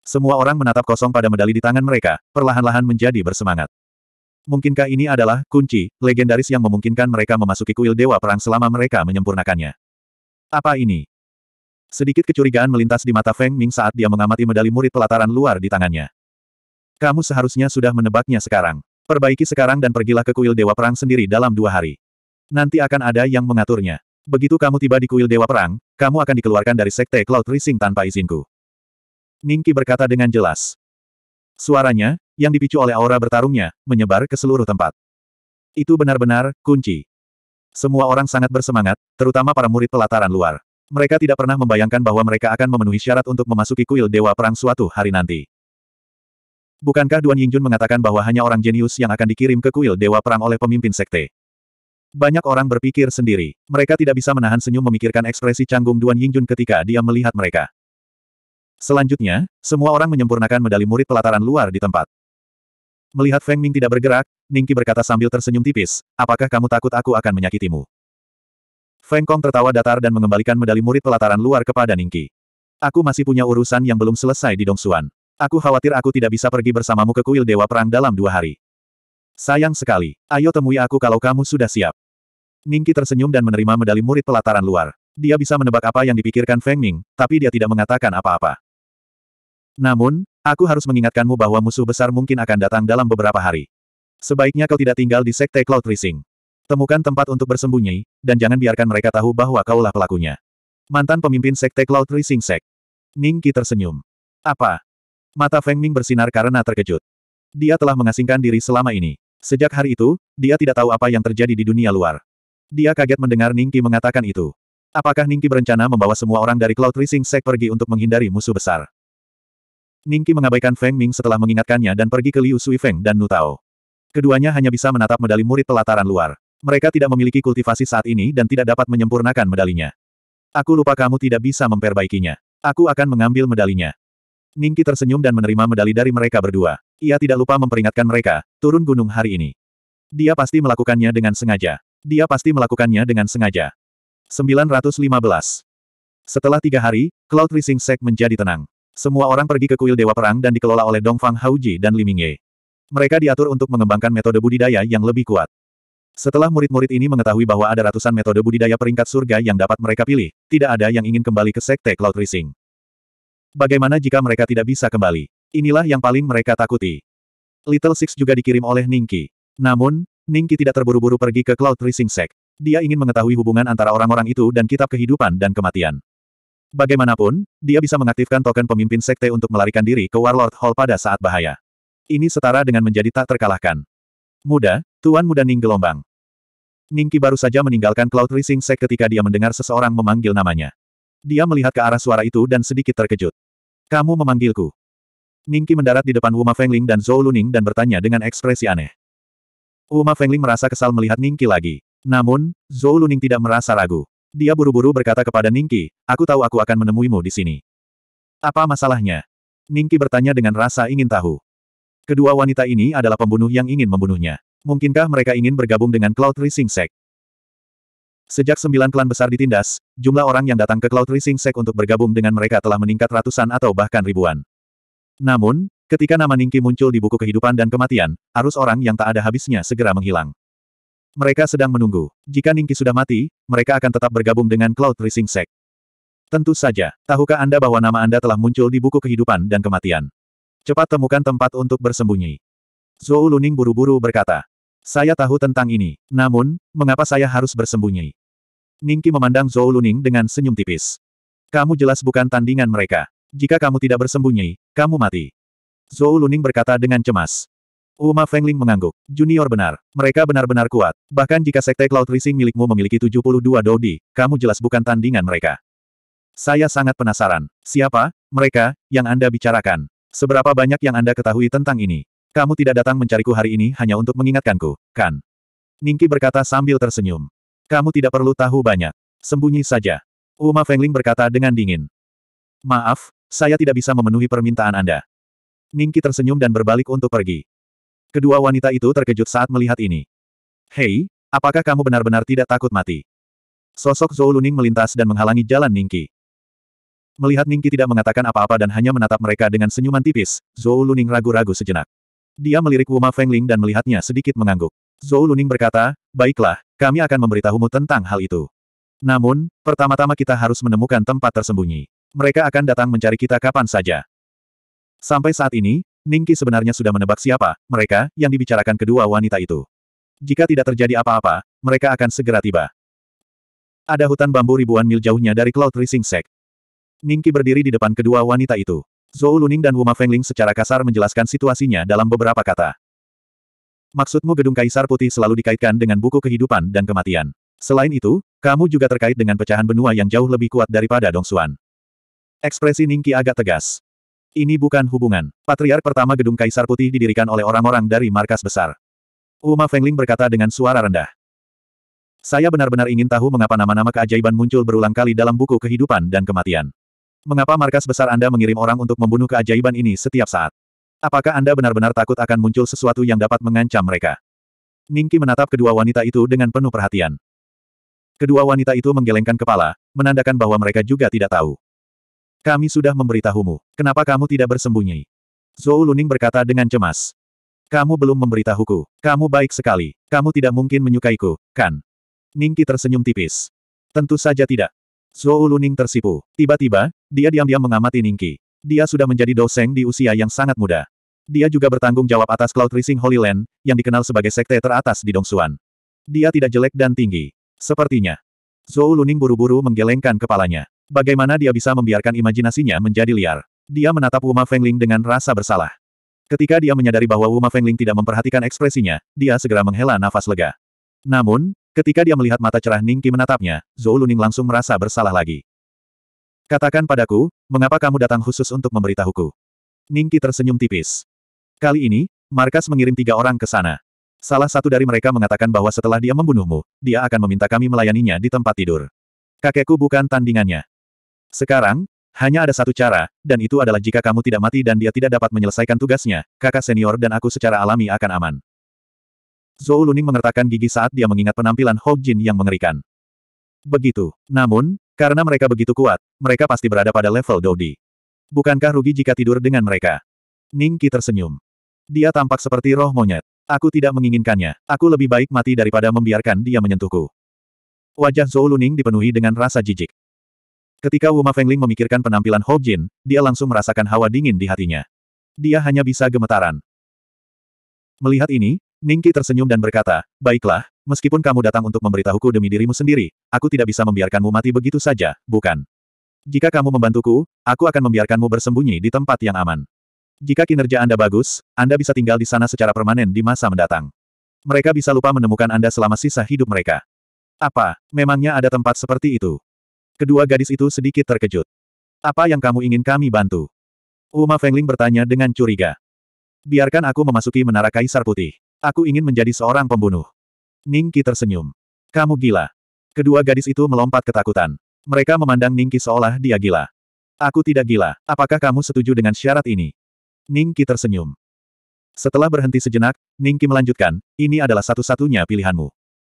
Semua orang menatap kosong pada medali di tangan mereka, perlahan-lahan menjadi bersemangat. Mungkinkah ini adalah kunci legendaris yang memungkinkan mereka memasuki kuil Dewa Perang selama mereka menyempurnakannya? Apa ini? Sedikit kecurigaan melintas di mata Feng Ming saat dia mengamati medali murid pelataran luar di tangannya. Kamu seharusnya sudah menebaknya sekarang. Perbaiki sekarang dan pergilah ke kuil Dewa Perang sendiri dalam dua hari. Nanti akan ada yang mengaturnya. Begitu kamu tiba di kuil Dewa Perang, kamu akan dikeluarkan dari Sekte Cloud Rising tanpa izinku. Ningki berkata dengan jelas. Suaranya, yang dipicu oleh aura bertarungnya, menyebar ke seluruh tempat. Itu benar-benar, kunci. Semua orang sangat bersemangat, terutama para murid pelataran luar. Mereka tidak pernah membayangkan bahwa mereka akan memenuhi syarat untuk memasuki kuil Dewa Perang suatu hari nanti. Bukankah Duan Yingjun mengatakan bahwa hanya orang jenius yang akan dikirim ke kuil Dewa Perang oleh pemimpin sekte? Banyak orang berpikir sendiri. Mereka tidak bisa menahan senyum memikirkan ekspresi canggung Duan Yingjun ketika dia melihat mereka. Selanjutnya, semua orang menyempurnakan medali murid pelataran luar di tempat. Melihat Feng Ming tidak bergerak, Ningki berkata sambil tersenyum tipis, apakah kamu takut aku akan menyakitimu? Feng Kong tertawa datar dan mengembalikan medali murid pelataran luar kepada Ningki. Aku masih punya urusan yang belum selesai di Dong Xuan. Aku khawatir aku tidak bisa pergi bersamamu ke kuil Dewa Perang dalam dua hari. Sayang sekali. Ayo temui aku kalau kamu sudah siap. Ningki tersenyum dan menerima medali murid pelataran luar. Dia bisa menebak apa yang dipikirkan Feng Ming, tapi dia tidak mengatakan apa-apa. Namun, aku harus mengingatkanmu bahwa musuh besar mungkin akan datang dalam beberapa hari. Sebaiknya kau tidak tinggal di Sekte Cloud Rising. Temukan tempat untuk bersembunyi, dan jangan biarkan mereka tahu bahwa kaulah pelakunya. Mantan pemimpin Sekte Cloud Rising Sek. Ning Qi tersenyum. Apa? Mata Feng Ming bersinar karena terkejut. Dia telah mengasingkan diri selama ini. Sejak hari itu, dia tidak tahu apa yang terjadi di dunia luar. Dia kaget mendengar Ning Qi mengatakan itu. Apakah Ning Qi berencana membawa semua orang dari Cloud Rising Sek pergi untuk menghindari musuh besar? Ningki mengabaikan Feng Ming setelah mengingatkannya dan pergi ke Liu Sui Feng dan Nu Tao. Keduanya hanya bisa menatap medali murid pelataran luar. Mereka tidak memiliki kultivasi saat ini dan tidak dapat menyempurnakan medalinya. Aku lupa kamu tidak bisa memperbaikinya. Aku akan mengambil medalinya. Ningki tersenyum dan menerima medali dari mereka berdua. Ia tidak lupa memperingatkan mereka, turun gunung hari ini. Dia pasti melakukannya dengan sengaja. Dia pasti melakukannya dengan sengaja. 915. Setelah tiga hari, Cloud Rising Sek menjadi tenang. Semua orang pergi ke kuil Dewa Perang dan dikelola oleh Dongfang Haoji dan Limingye. Mereka diatur untuk mengembangkan metode budidaya yang lebih kuat. Setelah murid-murid ini mengetahui bahwa ada ratusan metode budidaya peringkat surga yang dapat mereka pilih, tidak ada yang ingin kembali ke Sekte Cloud Rising. Bagaimana jika mereka tidak bisa kembali? Inilah yang paling mereka takuti. Little Six juga dikirim oleh Ningki. Namun, Ningki tidak terburu-buru pergi ke Cloud Rising Sect. Dia ingin mengetahui hubungan antara orang-orang itu dan kitab kehidupan dan kematian. Bagaimanapun, dia bisa mengaktifkan token pemimpin sekte untuk melarikan diri ke Warlord Hall pada saat bahaya. Ini setara dengan menjadi tak terkalahkan. Muda, Tuan Muda Ning gelombang. Ningki baru saja meninggalkan Cloud Rising Sek ketika dia mendengar seseorang memanggil namanya. Dia melihat ke arah suara itu dan sedikit terkejut. Kamu memanggilku. Ningki mendarat di depan Wuma Fengling dan Zhou Luning dan bertanya dengan ekspresi aneh. Wuma Fengling merasa kesal melihat Ningki lagi. Namun, Zhou Luning tidak merasa ragu. Dia buru-buru berkata kepada Ningki, aku tahu aku akan menemuimu di sini. Apa masalahnya? Ningki bertanya dengan rasa ingin tahu. Kedua wanita ini adalah pembunuh yang ingin membunuhnya. Mungkinkah mereka ingin bergabung dengan Cloud Rising Sect? Sejak sembilan klan besar ditindas, jumlah orang yang datang ke Cloud Rising Sect untuk bergabung dengan mereka telah meningkat ratusan atau bahkan ribuan. Namun, ketika nama Ningki muncul di buku kehidupan dan kematian, arus orang yang tak ada habisnya segera menghilang. Mereka sedang menunggu. Jika Ningki sudah mati, mereka akan tetap bergabung dengan Cloud Rising Sect. Tentu saja, tahukah Anda bahwa nama Anda telah muncul di buku kehidupan dan kematian? Cepat temukan tempat untuk bersembunyi. Zhou Luning buru-buru berkata. Saya tahu tentang ini, namun, mengapa saya harus bersembunyi? Ningki memandang Zhou Luning dengan senyum tipis. Kamu jelas bukan tandingan mereka. Jika kamu tidak bersembunyi, kamu mati. Zhou Luning berkata dengan cemas. Uma Fengling mengangguk. Junior benar. Mereka benar-benar kuat. Bahkan jika sekte Cloud Rising milikmu memiliki 72 dodi, kamu jelas bukan tandingan mereka. Saya sangat penasaran. Siapa, mereka, yang Anda bicarakan? Seberapa banyak yang Anda ketahui tentang ini? Kamu tidak datang mencariku hari ini hanya untuk mengingatkanku, kan? Ningki berkata sambil tersenyum. Kamu tidak perlu tahu banyak. Sembunyi saja. Uma Fengling berkata dengan dingin. Maaf, saya tidak bisa memenuhi permintaan Anda. Ningki tersenyum dan berbalik untuk pergi. Kedua wanita itu terkejut saat melihat ini. Hei, apakah kamu benar-benar tidak takut mati? Sosok Zhou Luning melintas dan menghalangi jalan Ningki. Melihat Ningki tidak mengatakan apa-apa dan hanya menatap mereka dengan senyuman tipis, Zhou Luning ragu-ragu sejenak. Dia melirik Wu Ma Fengling dan melihatnya sedikit mengangguk. Zhou Luning berkata, baiklah, kami akan memberitahumu tentang hal itu. Namun, pertama-tama kita harus menemukan tempat tersembunyi. Mereka akan datang mencari kita kapan saja. Sampai saat ini, Ningki sebenarnya sudah menebak siapa, mereka, yang dibicarakan kedua wanita itu. Jika tidak terjadi apa-apa, mereka akan segera tiba. Ada hutan bambu ribuan mil jauhnya dari Cloud Rising Sect. Ningki berdiri di depan kedua wanita itu. Zhou Luning dan Wu Wuma Fengling secara kasar menjelaskan situasinya dalam beberapa kata. Maksudmu gedung Kaisar Putih selalu dikaitkan dengan buku kehidupan dan kematian. Selain itu, kamu juga terkait dengan pecahan benua yang jauh lebih kuat daripada Dong Xuan. Ekspresi Ningki agak tegas. Ini bukan hubungan. Patriark pertama Gedung Kaisar Putih didirikan oleh orang-orang dari markas besar. Uma Fengling berkata dengan suara rendah. Saya benar-benar ingin tahu mengapa nama-nama keajaiban muncul berulang kali dalam buku kehidupan dan kematian. Mengapa markas besar Anda mengirim orang untuk membunuh keajaiban ini setiap saat? Apakah Anda benar-benar takut akan muncul sesuatu yang dapat mengancam mereka? Ningki menatap kedua wanita itu dengan penuh perhatian. Kedua wanita itu menggelengkan kepala, menandakan bahwa mereka juga tidak tahu. Kami sudah memberitahumu. Kenapa kamu tidak bersembunyi? Zhou Luning berkata dengan cemas. Kamu belum memberitahuku. Kamu baik sekali. Kamu tidak mungkin menyukaiku, kan? Ningki tersenyum tipis. Tentu saja tidak. Zhou Luning tersipu. Tiba-tiba, dia diam-diam mengamati Ningki. Dia sudah menjadi doseng di usia yang sangat muda. Dia juga bertanggung jawab atas Cloud Rising Holy Land, yang dikenal sebagai sekte teratas di Dongsuan. Dia tidak jelek dan tinggi. Sepertinya. Zhou Luning buru-buru menggelengkan kepalanya. Bagaimana dia bisa membiarkan imajinasinya menjadi liar? Dia menatap Uma Fengling dengan rasa bersalah. Ketika dia menyadari bahwa Uma Fengling tidak memperhatikan ekspresinya, dia segera menghela nafas lega. Namun, ketika dia melihat mata cerah Ningki menatapnya, Zhou Luning langsung merasa bersalah lagi. Katakan padaku, mengapa kamu datang khusus untuk memberitahuku? Ningki tersenyum tipis. Kali ini, Markas mengirim tiga orang ke sana. Salah satu dari mereka mengatakan bahwa setelah dia membunuhmu, dia akan meminta kami melayaninya di tempat tidur. Kakekku bukan tandingannya. Sekarang, hanya ada satu cara, dan itu adalah jika kamu tidak mati dan dia tidak dapat menyelesaikan tugasnya, kakak senior dan aku secara alami akan aman. Zhou Luning mengertakkan gigi saat dia mengingat penampilan Hou Jin yang mengerikan. Begitu. Namun, karena mereka begitu kuat, mereka pasti berada pada level Dodi. Bukankah rugi jika tidur dengan mereka? Ning Qi tersenyum. Dia tampak seperti roh monyet. Aku tidak menginginkannya. Aku lebih baik mati daripada membiarkan dia menyentuhku. Wajah Zhou Luning dipenuhi dengan rasa jijik. Ketika Wuma Fengling memikirkan penampilan Hou Jin, dia langsung merasakan hawa dingin di hatinya. Dia hanya bisa gemetaran. Melihat ini, Ningki tersenyum dan berkata, Baiklah, meskipun kamu datang untuk memberitahuku demi dirimu sendiri, aku tidak bisa membiarkanmu mati begitu saja, bukan? Jika kamu membantuku, aku akan membiarkanmu bersembunyi di tempat yang aman. Jika kinerja Anda bagus, Anda bisa tinggal di sana secara permanen di masa mendatang. Mereka bisa lupa menemukan Anda selama sisa hidup mereka. Apa, memangnya ada tempat seperti itu? Kedua gadis itu sedikit terkejut. Apa yang kamu ingin kami bantu? Uma Fengling bertanya dengan curiga. Biarkan aku memasuki menara kaisar putih. Aku ingin menjadi seorang pembunuh. Ningki tersenyum. Kamu gila. Kedua gadis itu melompat ketakutan. Mereka memandang Ningki seolah dia gila. Aku tidak gila. Apakah kamu setuju dengan syarat ini? Ningki tersenyum. Setelah berhenti sejenak, Ningki melanjutkan, ini adalah satu-satunya pilihanmu.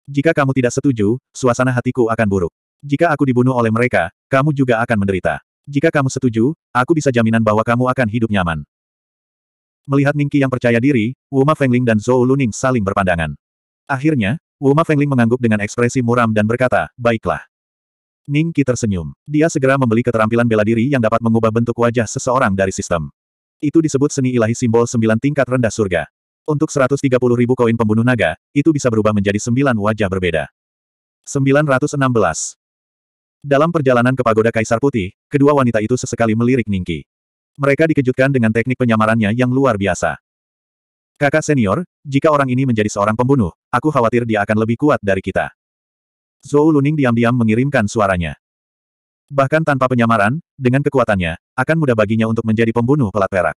Jika kamu tidak setuju, suasana hatiku akan buruk. Jika aku dibunuh oleh mereka, kamu juga akan menderita. Jika kamu setuju, aku bisa jaminan bahwa kamu akan hidup nyaman. Melihat Ningki yang percaya diri, Wuma Fengling dan Zhou Luning saling berpandangan. Akhirnya, Wuma Fengling mengangguk dengan ekspresi muram dan berkata, baiklah. Ningki tersenyum. Dia segera membeli keterampilan bela diri yang dapat mengubah bentuk wajah seseorang dari sistem. Itu disebut seni ilahi simbol sembilan tingkat rendah surga. Untuk 130 ribu koin pembunuh naga, itu bisa berubah menjadi sembilan wajah berbeda. 916. Dalam perjalanan ke pagoda Kaisar Putih, kedua wanita itu sesekali melirik Ningki. Mereka dikejutkan dengan teknik penyamarannya yang luar biasa. Kakak senior, jika orang ini menjadi seorang pembunuh, aku khawatir dia akan lebih kuat dari kita. Zhou Luning diam-diam mengirimkan suaranya. Bahkan tanpa penyamaran, dengan kekuatannya, akan mudah baginya untuk menjadi pembunuh pelat perak.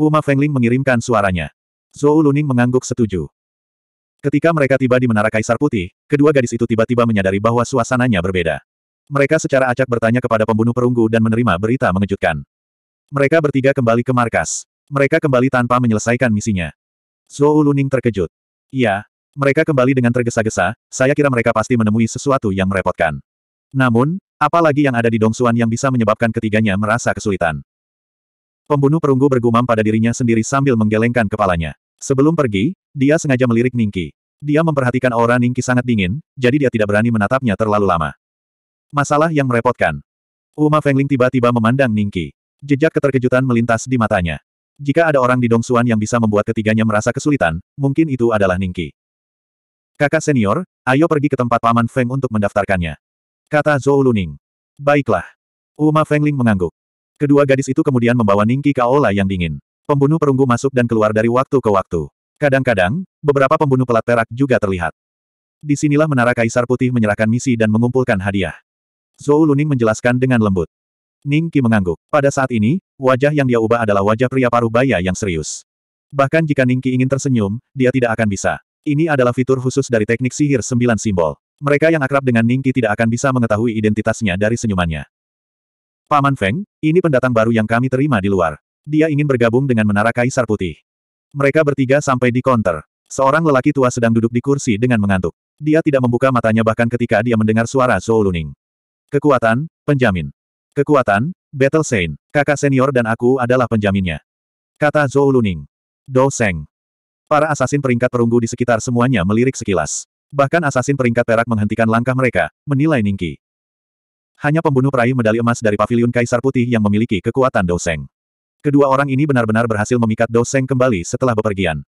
Uma Fengling mengirimkan suaranya. Zhou Luning mengangguk setuju. Ketika mereka tiba di Menara Kaisar Putih, kedua gadis itu tiba-tiba menyadari bahwa suasananya berbeda. Mereka secara acak bertanya kepada pembunuh perunggu dan menerima berita mengejutkan. Mereka bertiga kembali ke markas. Mereka kembali tanpa menyelesaikan misinya. Zhou Luning terkejut. Iya, mereka kembali dengan tergesa-gesa, saya kira mereka pasti menemui sesuatu yang merepotkan. Namun, apalagi yang ada di Dongsuan yang bisa menyebabkan ketiganya merasa kesulitan. Pembunuh perunggu bergumam pada dirinya sendiri sambil menggelengkan kepalanya. Sebelum pergi, dia sengaja melirik Ningki. Dia memperhatikan aura Ningki sangat dingin, jadi dia tidak berani menatapnya terlalu lama. Masalah yang merepotkan. Uma Fengling tiba-tiba memandang Ningki. Jejak keterkejutan melintas di matanya. Jika ada orang di Dongsuan yang bisa membuat ketiganya merasa kesulitan, mungkin itu adalah Ningki. Kakak senior, ayo pergi ke tempat Paman Feng untuk mendaftarkannya. Kata Zhou Luning. Baiklah. Uma Fengling mengangguk. Kedua gadis itu kemudian membawa Ningki ke aula yang dingin. Pembunuh perunggu masuk dan keluar dari waktu ke waktu. Kadang-kadang, beberapa pembunuh pelat perak juga terlihat. Disinilah menara Kaisar Putih menyerahkan misi dan mengumpulkan hadiah. Zhou Luning menjelaskan dengan lembut. Ning Qi mengangguk. Pada saat ini, wajah yang dia ubah adalah wajah pria paruh baya yang serius. Bahkan jika Ning Qi ingin tersenyum, dia tidak akan bisa. Ini adalah fitur khusus dari teknik sihir sembilan simbol. Mereka yang akrab dengan Ning Qi tidak akan bisa mengetahui identitasnya dari senyumannya. Paman Feng, ini pendatang baru yang kami terima di luar. Dia ingin bergabung dengan Menara Kaisar Putih. Mereka bertiga sampai di konter. Seorang lelaki tua sedang duduk di kursi dengan mengantuk. Dia tidak membuka matanya bahkan ketika dia mendengar suara Zhou Luning. Kekuatan, penjamin. Kekuatan, Battle Saint. Kakak senior dan aku adalah penjaminnya. Kata Zhou Luning. Dou Seng. Para asasin peringkat perunggu di sekitar semuanya melirik sekilas. Bahkan asasin peringkat perak menghentikan langkah mereka, menilai Ningki. Hanya pembunuh peraih medali emas dari Paviliun Kaisar Putih yang memiliki kekuatan Dou Seng. Kedua orang ini benar-benar berhasil memikat Dou Seng kembali setelah bepergian.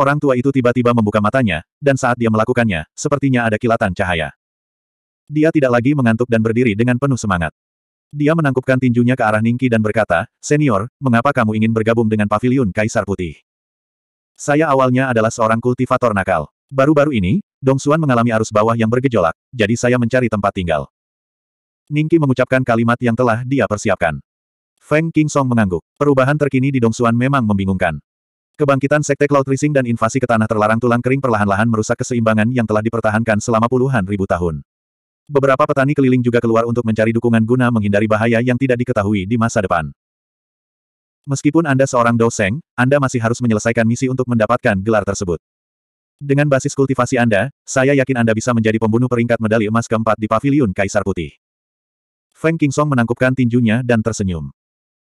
Orang tua itu tiba-tiba membuka matanya, dan saat dia melakukannya, sepertinya ada kilatan cahaya. Dia tidak lagi mengantuk dan berdiri dengan penuh semangat. Dia menangkupkan tinjunya ke arah Ningki dan berkata, Senior, mengapa kamu ingin bergabung dengan pavilion Kaisar Putih? Saya awalnya adalah seorang kultivator nakal. Baru-baru ini, Dong Xuan mengalami arus bawah yang bergejolak, jadi saya mencari tempat tinggal. Ningki mengucapkan kalimat yang telah dia persiapkan. Feng King Song mengangguk. Perubahan terkini di Dong Xuan memang membingungkan. Kebangkitan Sekte Cloud Rising dan invasi ke tanah terlarang tulang kering perlahan-lahan merusak keseimbangan yang telah dipertahankan selama puluhan ribu tahun. Beberapa petani keliling juga keluar untuk mencari dukungan guna menghindari bahaya yang tidak diketahui di masa depan. Meskipun Anda seorang doseng, Anda masih harus menyelesaikan misi untuk mendapatkan gelar tersebut. Dengan basis kultivasi Anda, saya yakin Anda bisa menjadi pembunuh peringkat medali emas keempat di Paviliun Kaisar Putih. Feng Qingsong menangkupkan tinjunya dan tersenyum.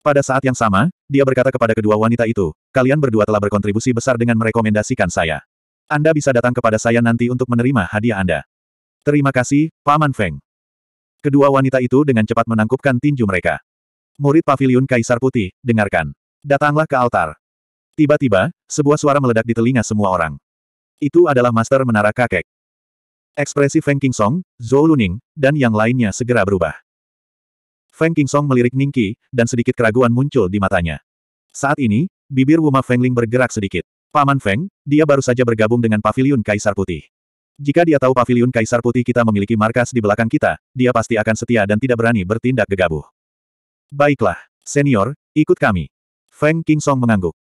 Pada saat yang sama, dia berkata kepada kedua wanita itu, kalian berdua telah berkontribusi besar dengan merekomendasikan saya. Anda bisa datang kepada saya nanti untuk menerima hadiah Anda. Terima kasih, Paman Feng. Kedua wanita itu dengan cepat menangkupkan tinju mereka. Murid Paviliun Kaisar Putih, dengarkan. Datanglah ke altar. Tiba-tiba, sebuah suara meledak di telinga semua orang. Itu adalah Master Menara Kakek. Ekspresi Feng King Song, Zhou Luning, dan yang lainnya segera berubah. Feng King Song melirik Ningki, dan sedikit keraguan muncul di matanya. Saat ini, bibir Wuma Ling bergerak sedikit. Paman Feng, dia baru saja bergabung dengan Paviliun Kaisar Putih. Jika dia tahu pavilion Kaisar Putih kita memiliki markas di belakang kita, dia pasti akan setia dan tidak berani bertindak gegabah. Baiklah, senior, ikut kami. Feng King Song mengangguk.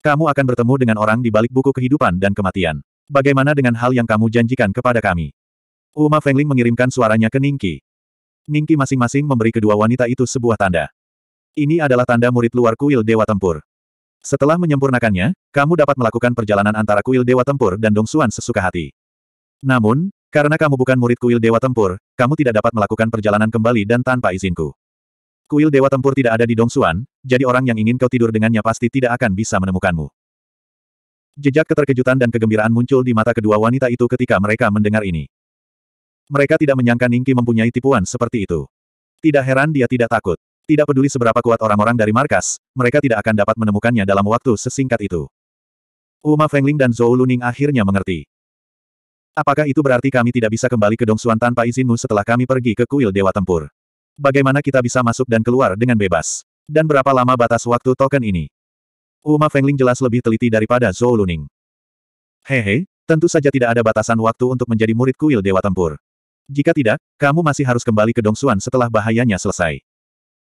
Kamu akan bertemu dengan orang di balik buku kehidupan dan kematian. Bagaimana dengan hal yang kamu janjikan kepada kami? Uma Feng Ling mengirimkan suaranya ke Ningki. Ningki masing-masing memberi kedua wanita itu sebuah tanda. Ini adalah tanda murid luar kuil Dewa Tempur. Setelah menyempurnakannya, kamu dapat melakukan perjalanan antara kuil Dewa Tempur dan Dongsuan sesuka hati. Namun, karena kamu bukan murid kuil Dewa Tempur, kamu tidak dapat melakukan perjalanan kembali dan tanpa izinku. Kuil Dewa Tempur tidak ada di Dongsuan, jadi orang yang ingin kau tidur dengannya pasti tidak akan bisa menemukanmu. Jejak keterkejutan dan kegembiraan muncul di mata kedua wanita itu ketika mereka mendengar ini. Mereka tidak menyangka Ningki mempunyai tipuan seperti itu. Tidak heran dia tidak takut. Tidak peduli seberapa kuat orang-orang dari markas, mereka tidak akan dapat menemukannya dalam waktu sesingkat itu. Uma Fengling dan Zhou Luning akhirnya mengerti. Apakah itu berarti kami tidak bisa kembali ke Dongsuan tanpa izinmu setelah kami pergi ke kuil Dewa Tempur? Bagaimana kita bisa masuk dan keluar dengan bebas? Dan berapa lama batas waktu token ini? Uma Fengling jelas lebih teliti daripada Zhou Luning. Hehe, tentu saja tidak ada batasan waktu untuk menjadi murid kuil Dewa Tempur. Jika tidak, kamu masih harus kembali ke Dongsuan setelah bahayanya selesai.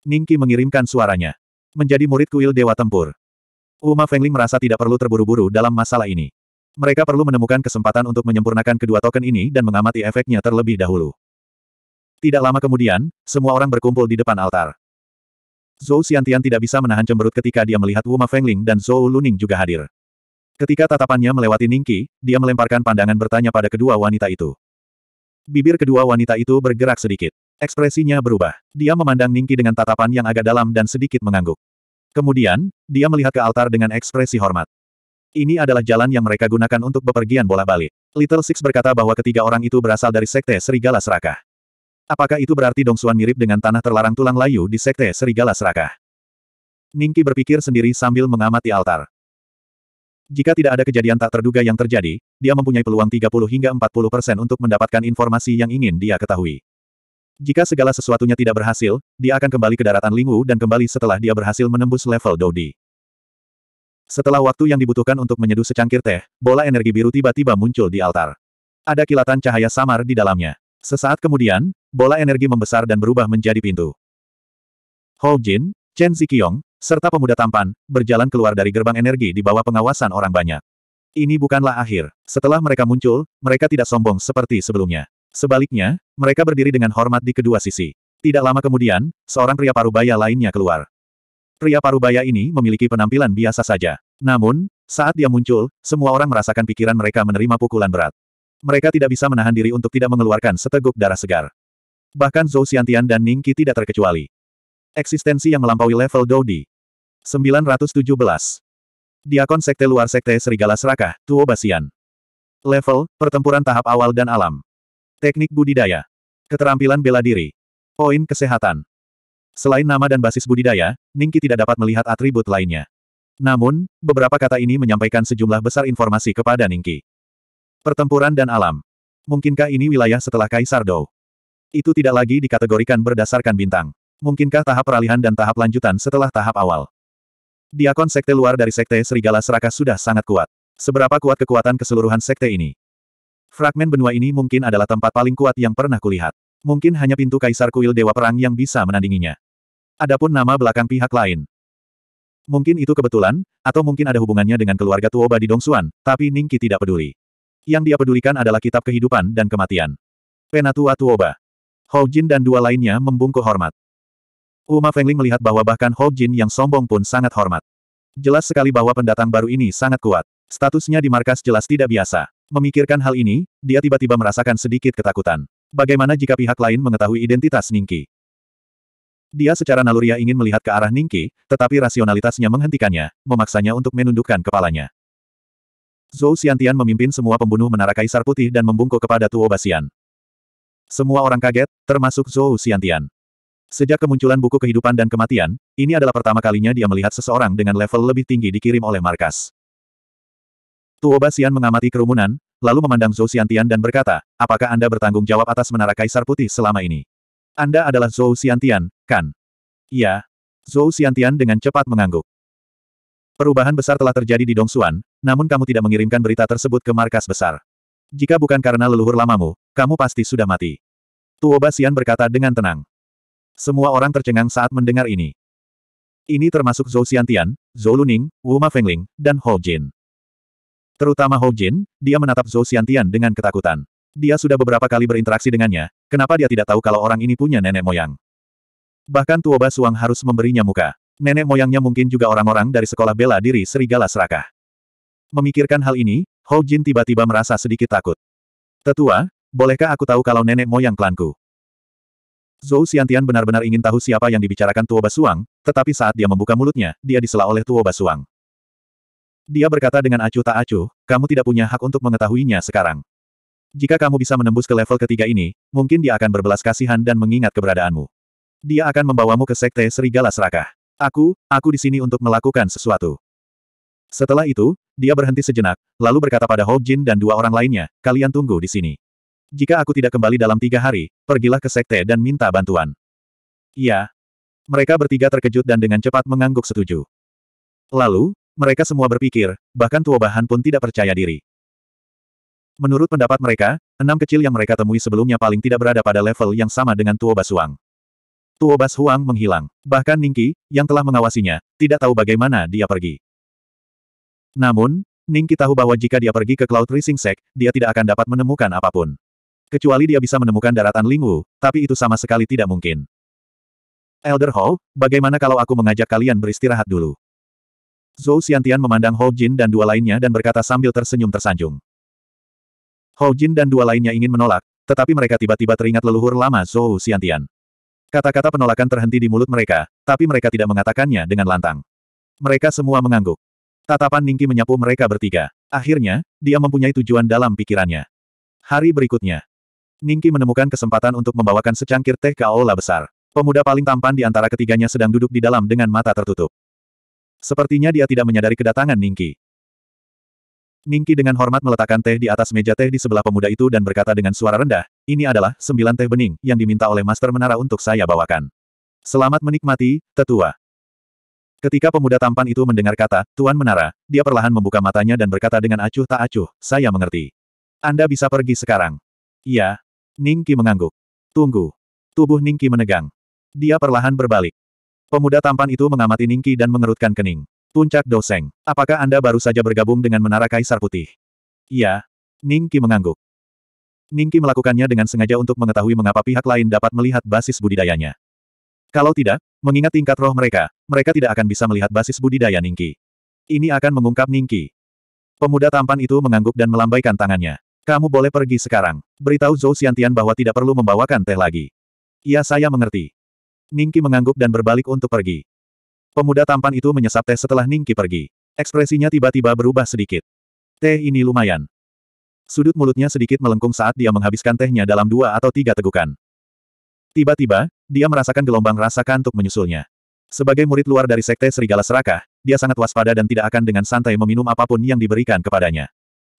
Ningki mengirimkan suaranya. Menjadi murid kuil Dewa Tempur. Uma Fengling merasa tidak perlu terburu-buru dalam masalah ini. Mereka perlu menemukan kesempatan untuk menyempurnakan kedua token ini dan mengamati efeknya terlebih dahulu. Tidak lama kemudian, semua orang berkumpul di depan altar. Zhou Xiantian tidak bisa menahan cemberut ketika dia melihat Wu Ma Fengling dan Zhou Luning juga hadir. Ketika tatapannya melewati Ningqi, dia melemparkan pandangan bertanya pada kedua wanita itu. Bibir kedua wanita itu bergerak sedikit. Ekspresinya berubah. Dia memandang Ningqi dengan tatapan yang agak dalam dan sedikit mengangguk. Kemudian, dia melihat ke altar dengan ekspresi hormat. Ini adalah jalan yang mereka gunakan untuk bepergian bola balik. Little Six berkata bahwa ketiga orang itu berasal dari Sekte Serigala Serakah. Apakah itu berarti Dongsuan mirip dengan tanah terlarang tulang layu di Sekte Serigala Serakah? Ningki berpikir sendiri sambil mengamati altar. Jika tidak ada kejadian tak terduga yang terjadi, dia mempunyai peluang 30 hingga 40 persen untuk mendapatkan informasi yang ingin dia ketahui. Jika segala sesuatunya tidak berhasil, dia akan kembali ke daratan Lingwu dan kembali setelah dia berhasil menembus level Dodi. Setelah waktu yang dibutuhkan untuk menyeduh secangkir teh, bola energi biru tiba-tiba muncul di altar. Ada kilatan cahaya samar di dalamnya. Sesaat kemudian, bola energi membesar dan berubah menjadi pintu. Ho Jin, Chen Ziqiong, serta pemuda tampan, berjalan keluar dari gerbang energi di bawah pengawasan orang banyak. Ini bukanlah akhir. Setelah mereka muncul, mereka tidak sombong seperti sebelumnya. Sebaliknya, mereka berdiri dengan hormat di kedua sisi. Tidak lama kemudian, seorang pria parubaya lainnya keluar. Pria parubaya ini memiliki penampilan biasa saja. Namun, saat dia muncul, semua orang merasakan pikiran mereka menerima pukulan berat. Mereka tidak bisa menahan diri untuk tidak mengeluarkan seteguk darah segar. Bahkan Zhou Xiantian dan Ning Qi tidak terkecuali. Eksistensi yang melampaui level Dodi. 917. Diakon Sekte Luar Sekte Serigala Serakah, Tuo Basian. Level, pertempuran tahap awal dan alam. Teknik budidaya. Keterampilan bela diri. Poin kesehatan. Selain nama dan basis budidaya, Ningki tidak dapat melihat atribut lainnya. Namun, beberapa kata ini menyampaikan sejumlah besar informasi kepada Ningki. Pertempuran dan alam. Mungkinkah ini wilayah setelah Kaisar Dou? Itu tidak lagi dikategorikan berdasarkan bintang. Mungkinkah tahap peralihan dan tahap lanjutan setelah tahap awal? Diakon sekte luar dari sekte Serigala Seraka sudah sangat kuat. Seberapa kuat kekuatan keseluruhan sekte ini? Fragmen benua ini mungkin adalah tempat paling kuat yang pernah kulihat. Mungkin hanya pintu Kaisar Kuil Dewa Perang yang bisa menandinginya. Adapun nama belakang pihak lain. Mungkin itu kebetulan, atau mungkin ada hubungannya dengan keluarga Tuoba di Dongsuan, tapi Ningki tidak peduli. Yang dia pedulikan adalah kitab kehidupan dan kematian. Penatua Tuoba. Hou Jin dan dua lainnya membungkuk hormat. Uma Fengling melihat bahwa bahkan Hou Jin yang sombong pun sangat hormat. Jelas sekali bahwa pendatang baru ini sangat kuat. Statusnya di markas jelas tidak biasa. Memikirkan hal ini, dia tiba-tiba merasakan sedikit ketakutan. Bagaimana jika pihak lain mengetahui identitas Ningki? Dia secara naluriah ingin melihat ke arah Ningki, tetapi rasionalitasnya menghentikannya, memaksanya untuk menundukkan kepalanya. Zhou Xiantian memimpin semua pembunuh menara Kaisar Putih dan membungkuk kepada Tuo Basian. Semua orang kaget, termasuk Zhou Xiantian. Sejak kemunculan buku kehidupan dan kematian, ini adalah pertama kalinya dia melihat seseorang dengan level lebih tinggi dikirim oleh markas. Tuo Basian mengamati kerumunan, lalu memandang Zhou Xiantian dan berkata, apakah Anda bertanggung jawab atas menara Kaisar Putih selama ini? Anda adalah Zhou Xiantian, kan? Iya. Zhou Xiantian dengan cepat mengangguk. Perubahan besar telah terjadi di Dongsuan, namun kamu tidak mengirimkan berita tersebut ke markas besar. Jika bukan karena leluhur lamamu, kamu pasti sudah mati. Tuo Basian berkata dengan tenang. Semua orang tercengang saat mendengar ini. Ini termasuk Zhou Xiantian, Zhou Luning, Wu Ma Fengling, dan Hou Jin. Terutama Hou Jin, dia menatap Zhou Xiantian dengan ketakutan. Dia sudah beberapa kali berinteraksi dengannya, kenapa dia tidak tahu kalau orang ini punya nenek moyang. Bahkan Tuoba Suang harus memberinya muka. Nenek moyangnya mungkin juga orang-orang dari sekolah bela diri Serigala Serakah. Memikirkan hal ini, Hou Jin tiba-tiba merasa sedikit takut. Tetua, bolehkah aku tahu kalau nenek moyang klanku? Zhou Xiantian benar-benar ingin tahu siapa yang dibicarakan Tuo Suang, tetapi saat dia membuka mulutnya, dia disela oleh Tuo Suang. Dia berkata dengan acuh tak acuh, kamu tidak punya hak untuk mengetahuinya sekarang. Jika kamu bisa menembus ke level ketiga ini, mungkin dia akan berbelas kasihan dan mengingat keberadaanmu. Dia akan membawamu ke sekte serigala serakah. Aku, aku di sini untuk melakukan sesuatu. Setelah itu, dia berhenti sejenak, lalu berkata pada Hou Jin dan dua orang lainnya, kalian tunggu di sini. Jika aku tidak kembali dalam tiga hari, pergilah ke sekte dan minta bantuan. Iya. Mereka bertiga terkejut dan dengan cepat mengangguk setuju. Lalu, mereka semua berpikir, bahkan tua Bahan pun tidak percaya diri. Menurut pendapat mereka, enam kecil yang mereka temui sebelumnya paling tidak berada pada level yang sama dengan Tuo Basuang. Tuo Bas Huang menghilang. Bahkan Ningki, yang telah mengawasinya, tidak tahu bagaimana dia pergi. Namun, Ningki tahu bahwa jika dia pergi ke Cloud Rising Sek, dia tidak akan dapat menemukan apapun. Kecuali dia bisa menemukan daratan Lingwu, tapi itu sama sekali tidak mungkin. Elder Hall, bagaimana kalau aku mengajak kalian beristirahat dulu? Zhou Xiantian memandang Hou Jin dan dua lainnya dan berkata sambil tersenyum tersanjung. Hou Jin dan dua lainnya ingin menolak, tetapi mereka tiba-tiba teringat leluhur lama Zhou Xiantian. Kata-kata penolakan terhenti di mulut mereka, tapi mereka tidak mengatakannya dengan lantang. Mereka semua mengangguk. Tatapan Ningki menyapu mereka bertiga. Akhirnya, dia mempunyai tujuan dalam pikirannya. Hari berikutnya, Ningki menemukan kesempatan untuk membawakan secangkir teh ke aula besar. Pemuda paling tampan di antara ketiganya sedang duduk di dalam dengan mata tertutup. Sepertinya dia tidak menyadari kedatangan Ningki. Ningki dengan hormat meletakkan teh di atas meja teh di sebelah pemuda itu dan berkata dengan suara rendah, ini adalah sembilan teh bening yang diminta oleh Master Menara untuk saya bawakan. Selamat menikmati, tetua. Ketika pemuda tampan itu mendengar kata, Tuan Menara, dia perlahan membuka matanya dan berkata dengan acuh tak acuh, saya mengerti. Anda bisa pergi sekarang. Iya. Ningki mengangguk. Tunggu. Tubuh Ningki menegang. Dia perlahan berbalik. Pemuda tampan itu mengamati Ningki dan mengerutkan kening. Puncak Doseng, apakah Anda baru saja bergabung dengan Menara Kaisar Putih? Iya. Ningki mengangguk. Ningki melakukannya dengan sengaja untuk mengetahui mengapa pihak lain dapat melihat basis budidayanya. Kalau tidak, mengingat tingkat roh mereka, mereka tidak akan bisa melihat basis budidaya Ningki. Ini akan mengungkap Ningki. Pemuda tampan itu mengangguk dan melambaikan tangannya. Kamu boleh pergi sekarang. Beritahu Zhou Xiantian bahwa tidak perlu membawakan teh lagi. Iya saya mengerti. Ningki mengangguk dan berbalik untuk pergi. Pemuda tampan itu menyesap teh setelah Ningki pergi. Ekspresinya tiba-tiba berubah sedikit. Teh ini lumayan. Sudut mulutnya sedikit melengkung saat dia menghabiskan tehnya dalam dua atau tiga tegukan. Tiba-tiba, dia merasakan gelombang rasa kantuk menyusulnya. Sebagai murid luar dari Sekte Serigala Serakah, dia sangat waspada dan tidak akan dengan santai meminum apapun yang diberikan kepadanya.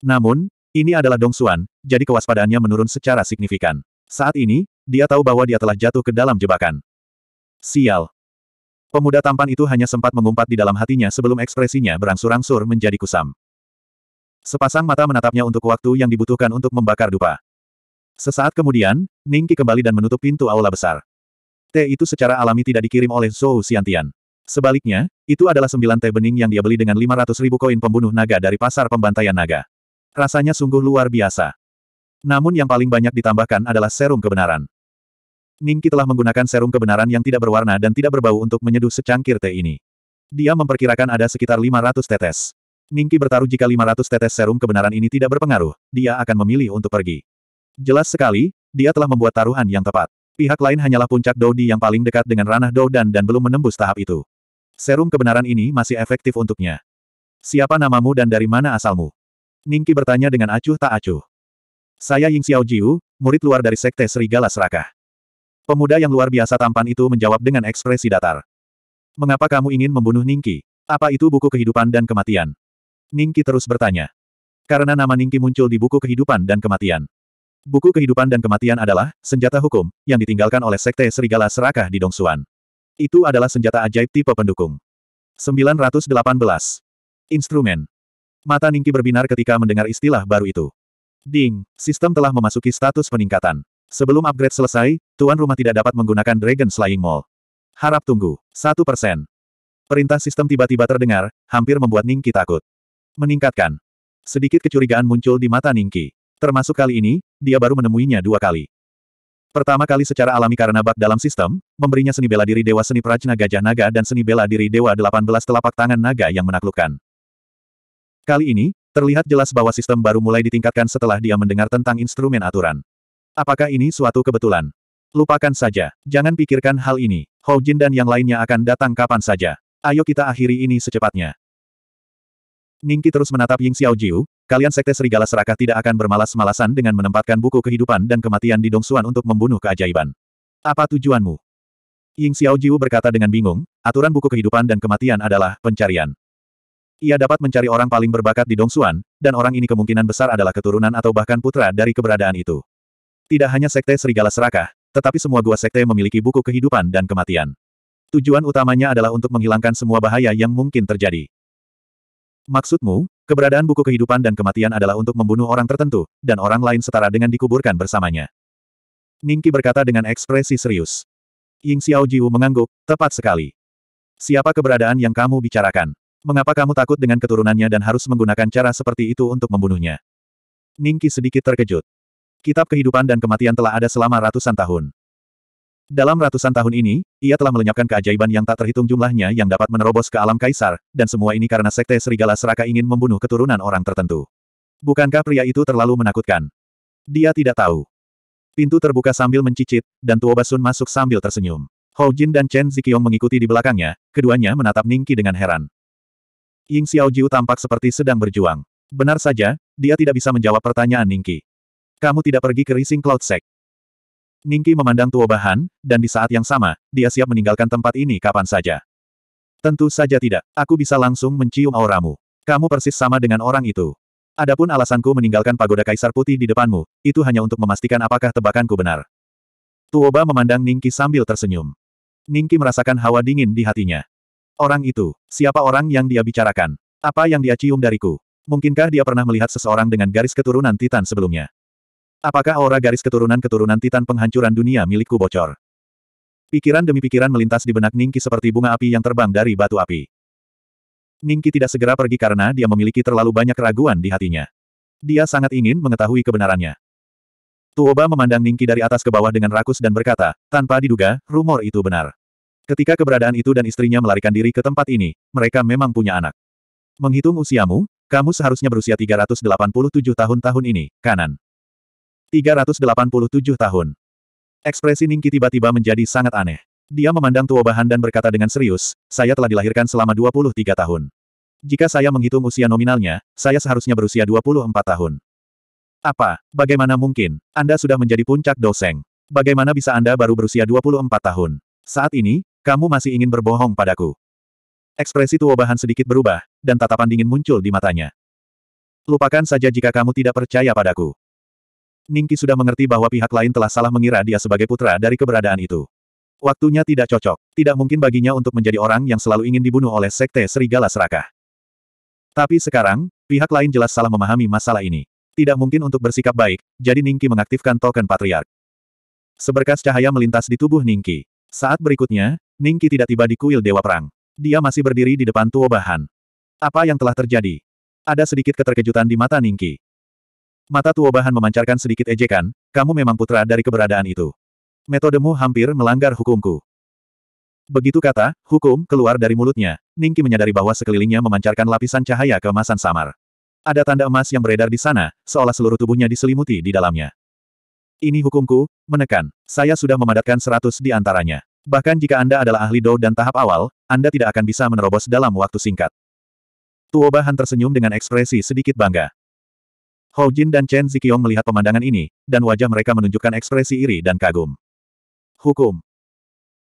Namun, ini adalah Dongsuan, jadi kewaspadaannya menurun secara signifikan. Saat ini, dia tahu bahwa dia telah jatuh ke dalam jebakan. Sial. Pemuda tampan itu hanya sempat mengumpat di dalam hatinya sebelum ekspresinya berangsur-angsur menjadi kusam. Sepasang mata menatapnya untuk waktu yang dibutuhkan untuk membakar dupa. Sesaat kemudian, Ningki kembali dan menutup pintu aula besar. Teh itu secara alami tidak dikirim oleh Zhou Xiantian. Sebaliknya, itu adalah sembilan teh bening yang dia beli dengan lima ratus ribu koin pembunuh naga dari pasar pembantaian naga. Rasanya sungguh luar biasa. Namun yang paling banyak ditambahkan adalah serum kebenaran. Ningki telah menggunakan serum kebenaran yang tidak berwarna dan tidak berbau untuk menyeduh secangkir teh ini. Dia memperkirakan ada sekitar 500 tetes. Ningki bertaruh jika 500 tetes serum kebenaran ini tidak berpengaruh, dia akan memilih untuk pergi. Jelas sekali, dia telah membuat taruhan yang tepat. Pihak lain hanyalah puncak Dodi yang paling dekat dengan ranah Doudan dan belum menembus tahap itu. Serum kebenaran ini masih efektif untuknya. Siapa namamu dan dari mana asalmu? Ningki bertanya dengan acuh tak acuh. Saya Ying Xiao Jiu, murid luar dari Sekte Serigala Serakah. Pemuda yang luar biasa tampan itu menjawab dengan ekspresi datar. Mengapa kamu ingin membunuh Ningki? Apa itu buku kehidupan dan kematian? Ningki terus bertanya. Karena nama Ningki muncul di buku kehidupan dan kematian. Buku kehidupan dan kematian adalah senjata hukum yang ditinggalkan oleh Sekte Serigala Serakah di Dongsuan. Itu adalah senjata ajaib tipe pendukung. 918. Instrumen. Mata Ningki berbinar ketika mendengar istilah baru itu. Ding, sistem telah memasuki status peningkatan. Sebelum upgrade selesai, Tuan rumah tidak dapat menggunakan Dragon Slaying Mall. Harap tunggu. Satu persen. Perintah sistem tiba-tiba terdengar, hampir membuat Ningki takut. Meningkatkan. Sedikit kecurigaan muncul di mata Ningki. Termasuk kali ini, dia baru menemuinya dua kali. Pertama kali secara alami karena bak dalam sistem, memberinya seni bela diri Dewa Seni Prajna Gajah Naga dan seni bela diri Dewa 18 telapak tangan naga yang menaklukkan. Kali ini, terlihat jelas bahwa sistem baru mulai ditingkatkan setelah dia mendengar tentang instrumen aturan. Apakah ini suatu kebetulan? Lupakan saja, jangan pikirkan hal ini, Hou Jin dan yang lainnya akan datang kapan saja. Ayo kita akhiri ini secepatnya. Ningki terus menatap Ying Xiao Jiu, kalian sekte serigala serakah tidak akan bermalas-malasan dengan menempatkan buku kehidupan dan kematian di Dongsuan untuk membunuh keajaiban. Apa tujuanmu? Ying Xiao Jiu berkata dengan bingung, aturan buku kehidupan dan kematian adalah pencarian. Ia dapat mencari orang paling berbakat di Dongsuan, dan orang ini kemungkinan besar adalah keturunan atau bahkan putra dari keberadaan itu. Tidak hanya sekte serigala serakah, tetapi semua gua sekte memiliki buku kehidupan dan kematian. Tujuan utamanya adalah untuk menghilangkan semua bahaya yang mungkin terjadi. Maksudmu, keberadaan buku kehidupan dan kematian adalah untuk membunuh orang tertentu, dan orang lain setara dengan dikuburkan bersamanya. Ningki berkata dengan ekspresi serius. Ying Xiao Xiaojiu mengangguk, tepat sekali. Siapa keberadaan yang kamu bicarakan? Mengapa kamu takut dengan keturunannya dan harus menggunakan cara seperti itu untuk membunuhnya? Ningki sedikit terkejut. Kitab kehidupan dan kematian telah ada selama ratusan tahun. Dalam ratusan tahun ini, ia telah melenyapkan keajaiban yang tak terhitung jumlahnya yang dapat menerobos ke alam kaisar, dan semua ini karena sekte serigala seraka ingin membunuh keturunan orang tertentu. Bukankah pria itu terlalu menakutkan? Dia tidak tahu. Pintu terbuka sambil mencicit, dan Tuo Basun masuk sambil tersenyum. Hou Jin dan Chen Zikiong mengikuti di belakangnya, keduanya menatap Ningki dengan heran. Ying Xiaojiu tampak seperti sedang berjuang. Benar saja, dia tidak bisa menjawab pertanyaan Ningki. Kamu tidak pergi ke Rising Cloud Sect. Ningki memandang Bahan, dan di saat yang sama, dia siap meninggalkan tempat ini kapan saja. Tentu saja tidak. Aku bisa langsung mencium auramu. Kamu persis sama dengan orang itu. Adapun alasanku meninggalkan pagoda kaisar putih di depanmu, itu hanya untuk memastikan apakah tebakanku benar. Tuoba memandang Ningki sambil tersenyum. Ningki merasakan hawa dingin di hatinya. Orang itu, siapa orang yang dia bicarakan? Apa yang dia cium dariku? Mungkinkah dia pernah melihat seseorang dengan garis keturunan Titan sebelumnya? Apakah aura garis keturunan-keturunan Titan penghancuran dunia milikku bocor? Pikiran demi pikiran melintas di benak Ningki seperti bunga api yang terbang dari batu api. Ningki tidak segera pergi karena dia memiliki terlalu banyak keraguan di hatinya. Dia sangat ingin mengetahui kebenarannya. Tuoba memandang Ningki dari atas ke bawah dengan rakus dan berkata, tanpa diduga, rumor itu benar. Ketika keberadaan itu dan istrinya melarikan diri ke tempat ini, mereka memang punya anak. Menghitung usiamu, kamu seharusnya berusia 387 tahun-tahun ini, kanan. 387 tahun. Ekspresi Ningki tiba-tiba menjadi sangat aneh. Dia memandang Tuo Bahan dan berkata dengan serius, saya telah dilahirkan selama 23 tahun. Jika saya menghitung usia nominalnya, saya seharusnya berusia 24 tahun. Apa? Bagaimana mungkin? Anda sudah menjadi puncak doseng. Bagaimana bisa Anda baru berusia 24 tahun? Saat ini, kamu masih ingin berbohong padaku. Ekspresi Tuo Bahan sedikit berubah, dan tatapan dingin muncul di matanya. Lupakan saja jika kamu tidak percaya padaku. Ningki sudah mengerti bahwa pihak lain telah salah mengira dia sebagai putra dari keberadaan itu. Waktunya tidak cocok. Tidak mungkin baginya untuk menjadi orang yang selalu ingin dibunuh oleh Sekte Serigala Serakah. Tapi sekarang, pihak lain jelas salah memahami masalah ini. Tidak mungkin untuk bersikap baik, jadi Ningki mengaktifkan token patriark. Seberkas cahaya melintas di tubuh Ningki. Saat berikutnya, Ningki tidak tiba di kuil Dewa Perang. Dia masih berdiri di depan Tuobahan. Apa yang telah terjadi? Ada sedikit keterkejutan di mata Ningki. Mata tua bahan memancarkan sedikit ejekan, kamu memang putra dari keberadaan itu. Metodemu hampir melanggar hukumku. Begitu kata, hukum keluar dari mulutnya. Ningki menyadari bahwa sekelilingnya memancarkan lapisan cahaya keemasan samar. Ada tanda emas yang beredar di sana, seolah seluruh tubuhnya diselimuti di dalamnya. Ini hukumku, menekan. Saya sudah memadatkan seratus di antaranya. Bahkan jika Anda adalah ahli Dou dan tahap awal, Anda tidak akan bisa menerobos dalam waktu singkat. Tuobahan tersenyum dengan ekspresi sedikit bangga. Hou Jin dan Chen Zikiong melihat pemandangan ini, dan wajah mereka menunjukkan ekspresi iri dan kagum. Hukum.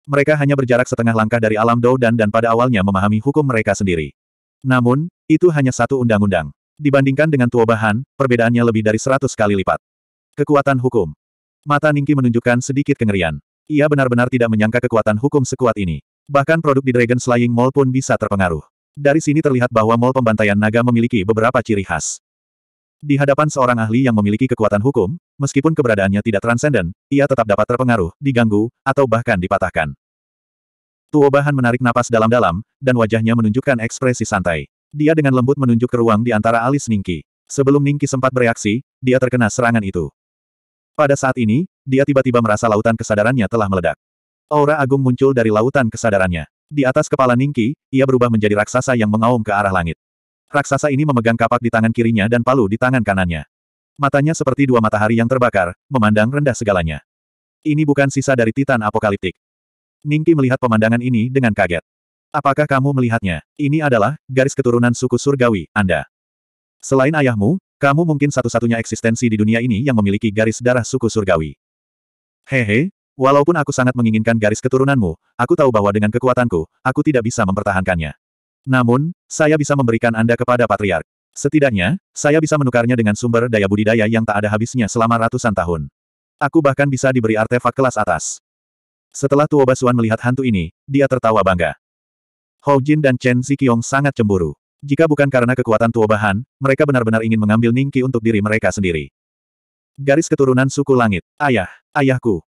Mereka hanya berjarak setengah langkah dari alam Dou dan pada awalnya memahami hukum mereka sendiri. Namun, itu hanya satu undang-undang. Dibandingkan dengan Bahan, perbedaannya lebih dari seratus kali lipat. Kekuatan hukum. Mata Ningki menunjukkan sedikit kengerian. Ia benar-benar tidak menyangka kekuatan hukum sekuat ini. Bahkan produk di Dragon Slaying Mall pun bisa terpengaruh. Dari sini terlihat bahwa mall pembantaian naga memiliki beberapa ciri khas. Di hadapan seorang ahli yang memiliki kekuatan hukum, meskipun keberadaannya tidak transenden, ia tetap dapat terpengaruh, diganggu, atau bahkan dipatahkan. Tuo Bahan menarik napas dalam-dalam, dan wajahnya menunjukkan ekspresi santai. Dia dengan lembut menunjuk ke ruang di antara alis Ningki. Sebelum Ningki sempat bereaksi, dia terkena serangan itu. Pada saat ini, dia tiba-tiba merasa lautan kesadarannya telah meledak. Aura agung muncul dari lautan kesadarannya. Di atas kepala Ningki, ia berubah menjadi raksasa yang mengaum ke arah langit. Raksasa ini memegang kapak di tangan kirinya dan palu di tangan kanannya. Matanya seperti dua matahari yang terbakar, memandang rendah segalanya. Ini bukan sisa dari Titan Apokaliptik. Ningki melihat pemandangan ini dengan kaget. Apakah kamu melihatnya? Ini adalah garis keturunan suku surgawi, Anda. Selain ayahmu, kamu mungkin satu-satunya eksistensi di dunia ini yang memiliki garis darah suku surgawi. Hehe, walaupun aku sangat menginginkan garis keturunanmu, aku tahu bahwa dengan kekuatanku, aku tidak bisa mempertahankannya. Namun, saya bisa memberikan Anda kepada Patriark. Setidaknya, saya bisa menukarnya dengan sumber daya budidaya yang tak ada habisnya selama ratusan tahun. Aku bahkan bisa diberi artefak kelas atas. Setelah Tuo Basuan melihat hantu ini, dia tertawa bangga. Hou Jin dan Chen Ziqiong sangat cemburu. Jika bukan karena kekuatan Tuo Bahan, mereka benar-benar ingin mengambil Ningki untuk diri mereka sendiri. Garis keturunan suku langit. Ayah, ayahku.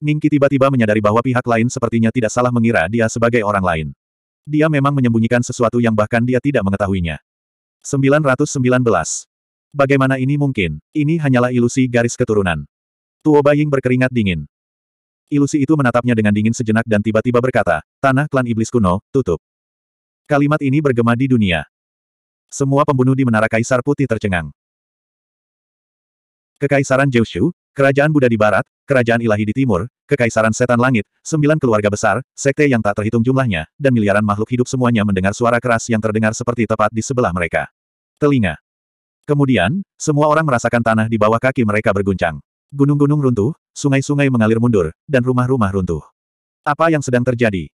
Ningki tiba-tiba menyadari bahwa pihak lain sepertinya tidak salah mengira dia sebagai orang lain. Dia memang menyembunyikan sesuatu yang bahkan dia tidak mengetahuinya. 919. Bagaimana ini mungkin? Ini hanyalah ilusi garis keturunan. Tuo Baying berkeringat dingin. Ilusi itu menatapnya dengan dingin sejenak dan tiba-tiba berkata, Tanah klan iblis kuno, tutup. Kalimat ini bergema di dunia. Semua pembunuh di Menara Kaisar Putih tercengang. Kekaisaran Jiushu, Kerajaan Buddha di barat, kerajaan ilahi di timur, kekaisaran setan langit, sembilan keluarga besar, sekte yang tak terhitung jumlahnya, dan miliaran makhluk hidup semuanya mendengar suara keras yang terdengar seperti tepat di sebelah mereka. Telinga. Kemudian, semua orang merasakan tanah di bawah kaki mereka berguncang. Gunung-gunung runtuh, sungai-sungai mengalir mundur, dan rumah-rumah runtuh. Apa yang sedang terjadi?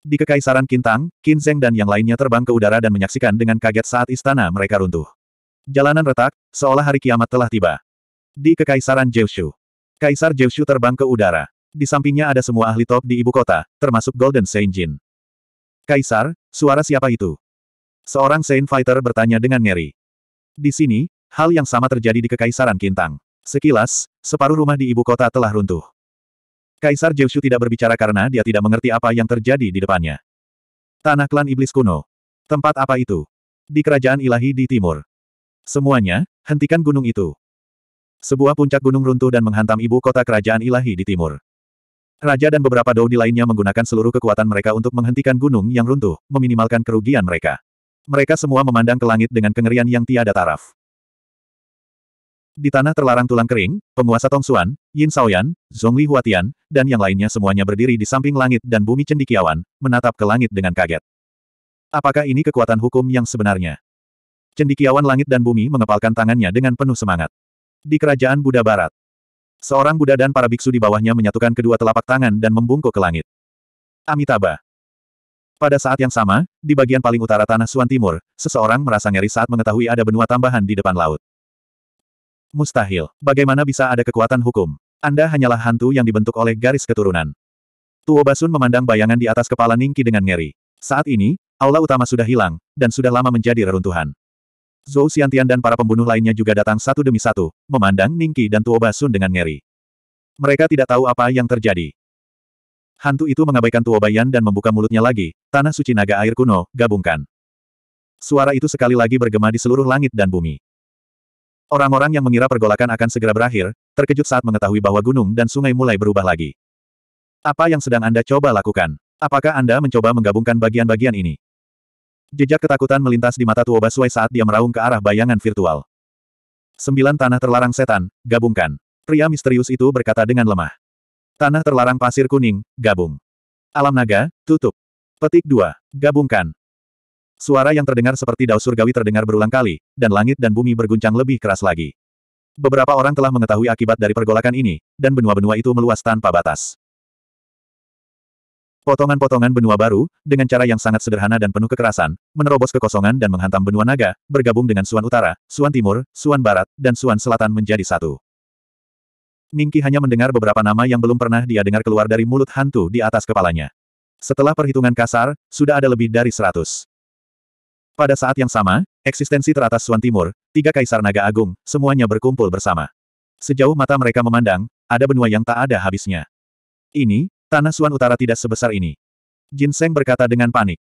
Di kekaisaran Kintang, Kinzeng dan yang lainnya terbang ke udara dan menyaksikan dengan kaget saat istana mereka runtuh. Jalanan retak, seolah hari kiamat telah tiba. Di Kekaisaran Jeushu. Kaisar Jeushu terbang ke udara. Di sampingnya ada semua ahli top di ibu kota, termasuk Golden Saint Jin. Kaisar, suara siapa itu? Seorang Saint Fighter bertanya dengan ngeri. Di sini, hal yang sama terjadi di Kekaisaran Kintang. Sekilas, separuh rumah di ibu kota telah runtuh. Kaisar Jeushu tidak berbicara karena dia tidak mengerti apa yang terjadi di depannya. Tanah klan iblis kuno. Tempat apa itu? Di kerajaan ilahi di timur. Semuanya, hentikan gunung itu. Sebuah puncak gunung runtuh dan menghantam ibu kota kerajaan ilahi di timur. Raja dan beberapa di lainnya menggunakan seluruh kekuatan mereka untuk menghentikan gunung yang runtuh, meminimalkan kerugian mereka. Mereka semua memandang ke langit dengan kengerian yang tiada taraf. Di tanah terlarang tulang kering, penguasa Tong Suan, Yin Saoyan, Zhongli Huatian, dan yang lainnya semuanya berdiri di samping langit dan bumi cendikiawan, menatap ke langit dengan kaget. Apakah ini kekuatan hukum yang sebenarnya? Cendikiawan langit dan bumi mengepalkan tangannya dengan penuh semangat. Di kerajaan Buddha Barat, seorang Buddha dan para biksu di bawahnya menyatukan kedua telapak tangan dan membungkuk ke langit. Amitabha. Pada saat yang sama, di bagian paling utara tanah Suan Timur, seseorang merasa ngeri saat mengetahui ada benua tambahan di depan laut. Mustahil. Bagaimana bisa ada kekuatan hukum? Anda hanyalah hantu yang dibentuk oleh garis keturunan. Tuo Basun memandang bayangan di atas kepala Ningki dengan ngeri. Saat ini, aula utama sudah hilang, dan sudah lama menjadi reruntuhan. Zhou Xiantian dan para pembunuh lainnya juga datang satu demi satu, memandang Ningki dan Tuoba Sun dengan ngeri. Mereka tidak tahu apa yang terjadi. Hantu itu mengabaikan Tuoba Yan dan membuka mulutnya lagi, tanah suci naga air kuno, gabungkan. Suara itu sekali lagi bergema di seluruh langit dan bumi. Orang-orang yang mengira pergolakan akan segera berakhir, terkejut saat mengetahui bahwa gunung dan sungai mulai berubah lagi. Apa yang sedang Anda coba lakukan? Apakah Anda mencoba menggabungkan bagian-bagian ini? Jejak ketakutan melintas di mata Tuoba Basuai saat dia meraung ke arah bayangan virtual. Sembilan tanah terlarang setan, gabungkan. Pria misterius itu berkata dengan lemah. Tanah terlarang pasir kuning, gabung. Alam naga, tutup. Petik dua, Gabungkan. Suara yang terdengar seperti daus surgawi terdengar berulang kali, dan langit dan bumi berguncang lebih keras lagi. Beberapa orang telah mengetahui akibat dari pergolakan ini, dan benua-benua itu meluas tanpa batas. Potongan-potongan benua baru, dengan cara yang sangat sederhana dan penuh kekerasan, menerobos kekosongan dan menghantam benua naga, bergabung dengan Suan Utara, Suan Timur, Suan Barat, dan Suan Selatan menjadi satu. Ningki hanya mendengar beberapa nama yang belum pernah dia dengar keluar dari mulut hantu di atas kepalanya. Setelah perhitungan kasar, sudah ada lebih dari seratus. Pada saat yang sama, eksistensi teratas Suan Timur, tiga kaisar naga agung, semuanya berkumpul bersama. Sejauh mata mereka memandang, ada benua yang tak ada habisnya. Ini, Tanah Suan Utara tidak sebesar ini. Jin Seng berkata dengan panik.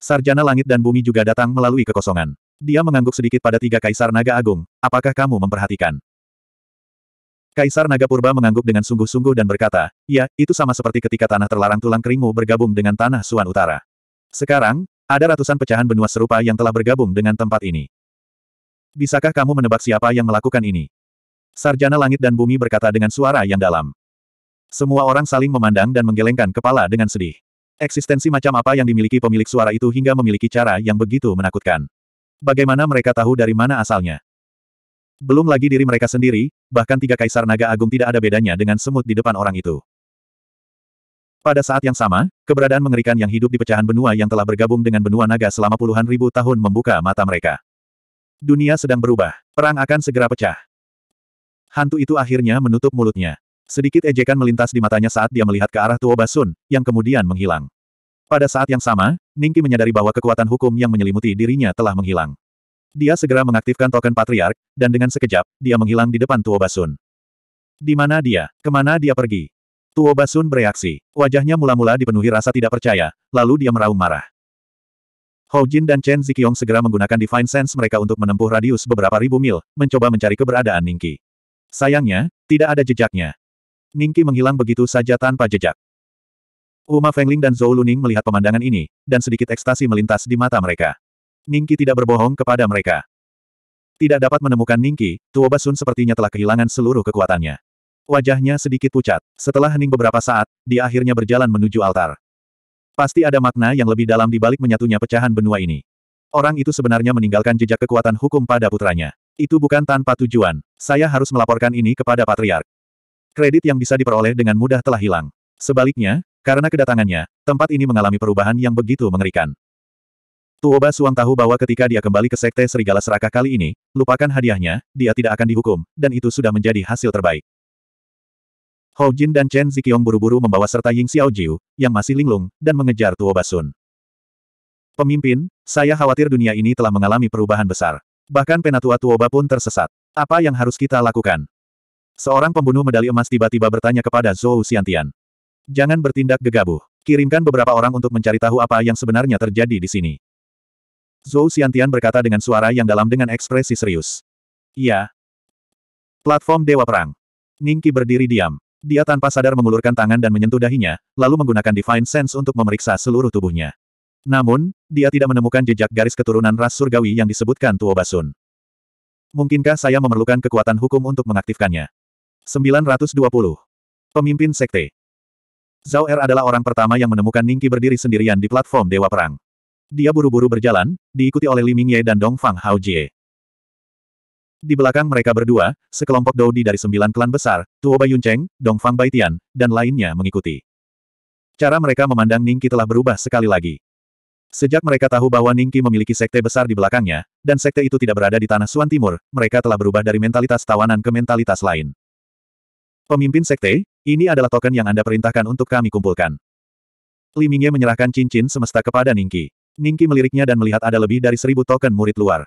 Sarjana langit dan bumi juga datang melalui kekosongan. Dia mengangguk sedikit pada tiga kaisar naga agung, apakah kamu memperhatikan? Kaisar naga purba mengangguk dengan sungguh-sungguh dan berkata, ya, itu sama seperti ketika tanah terlarang tulang keringmu bergabung dengan tanah Suan Utara. Sekarang, ada ratusan pecahan benua serupa yang telah bergabung dengan tempat ini. Bisakah kamu menebak siapa yang melakukan ini? Sarjana langit dan bumi berkata dengan suara yang dalam. Semua orang saling memandang dan menggelengkan kepala dengan sedih. Eksistensi macam apa yang dimiliki pemilik suara itu hingga memiliki cara yang begitu menakutkan. Bagaimana mereka tahu dari mana asalnya? Belum lagi diri mereka sendiri, bahkan tiga kaisar naga agung tidak ada bedanya dengan semut di depan orang itu. Pada saat yang sama, keberadaan mengerikan yang hidup di pecahan benua yang telah bergabung dengan benua naga selama puluhan ribu tahun membuka mata mereka. Dunia sedang berubah. Perang akan segera pecah. Hantu itu akhirnya menutup mulutnya. Sedikit ejekan melintas di matanya saat dia melihat ke arah Tuo Basun, yang kemudian menghilang. Pada saat yang sama, Ningki menyadari bahwa kekuatan hukum yang menyelimuti dirinya telah menghilang. Dia segera mengaktifkan token patriark, dan dengan sekejap, dia menghilang di depan Tuo Basun. Di mana dia? Kemana dia pergi? Tuo Basun bereaksi. Wajahnya mula-mula dipenuhi rasa tidak percaya, lalu dia meraung marah. Hou Jin dan Chen Ziqiong segera menggunakan Divine Sense mereka untuk menempuh radius beberapa ribu mil, mencoba mencari keberadaan Ningki. Sayangnya, tidak ada jejaknya. Ningki menghilang begitu saja tanpa jejak. Uma Fengling dan Zhou Luning melihat pemandangan ini, dan sedikit ekstasi melintas di mata mereka. Ningki tidak berbohong kepada mereka. Tidak dapat menemukan Ningki, Tuoba Sun sepertinya telah kehilangan seluruh kekuatannya. Wajahnya sedikit pucat. Setelah hening beberapa saat, dia akhirnya berjalan menuju altar. Pasti ada makna yang lebih dalam di balik menyatunya pecahan benua ini. Orang itu sebenarnya meninggalkan jejak kekuatan hukum pada putranya. Itu bukan tanpa tujuan. Saya harus melaporkan ini kepada Patriark kredit yang bisa diperoleh dengan mudah telah hilang. Sebaliknya, karena kedatangannya, tempat ini mengalami perubahan yang begitu mengerikan. Tuoba Suang tahu bahwa ketika dia kembali ke Sekte Serigala Serakah kali ini, lupakan hadiahnya, dia tidak akan dihukum, dan itu sudah menjadi hasil terbaik. Hou Jin dan Chen Ziqiong buru-buru membawa serta Ying Xiao Jiu, yang masih linglung, dan mengejar Tuoba Sun. Pemimpin, saya khawatir dunia ini telah mengalami perubahan besar. Bahkan penatua Tuoba pun tersesat. Apa yang harus kita lakukan? Seorang pembunuh medali emas tiba-tiba bertanya kepada Zhou Xiantian. Jangan bertindak gegabah. Kirimkan beberapa orang untuk mencari tahu apa yang sebenarnya terjadi di sini. Zhou Xiantian berkata dengan suara yang dalam dengan ekspresi serius. Iya. Platform Dewa Perang. Ningki berdiri diam. Dia tanpa sadar mengulurkan tangan dan menyentuh dahinya, lalu menggunakan Divine Sense untuk memeriksa seluruh tubuhnya. Namun, dia tidak menemukan jejak garis keturunan ras surgawi yang disebutkan Tuobasun. Mungkinkah saya memerlukan kekuatan hukum untuk mengaktifkannya? 920. Pemimpin Sekte Zhao Er adalah orang pertama yang menemukan Ningki berdiri sendirian di platform Dewa Perang. Dia buru-buru berjalan, diikuti oleh Li Mingye dan Dong Fang Hao Di belakang mereka berdua, sekelompok Doudi dari sembilan klan besar, Tuo Bai Yuncheng, Dong Fang Baitian, dan lainnya mengikuti. Cara mereka memandang Ningki telah berubah sekali lagi. Sejak mereka tahu bahwa Ningki memiliki sekte besar di belakangnya, dan sekte itu tidak berada di tanah Suan Timur, mereka telah berubah dari mentalitas tawanan ke mentalitas lain. Pemimpin sekte, ini adalah token yang Anda perintahkan untuk kami kumpulkan. Li Mingye menyerahkan cincin semesta kepada Ningki. Ningki meliriknya dan melihat ada lebih dari seribu token murid luar.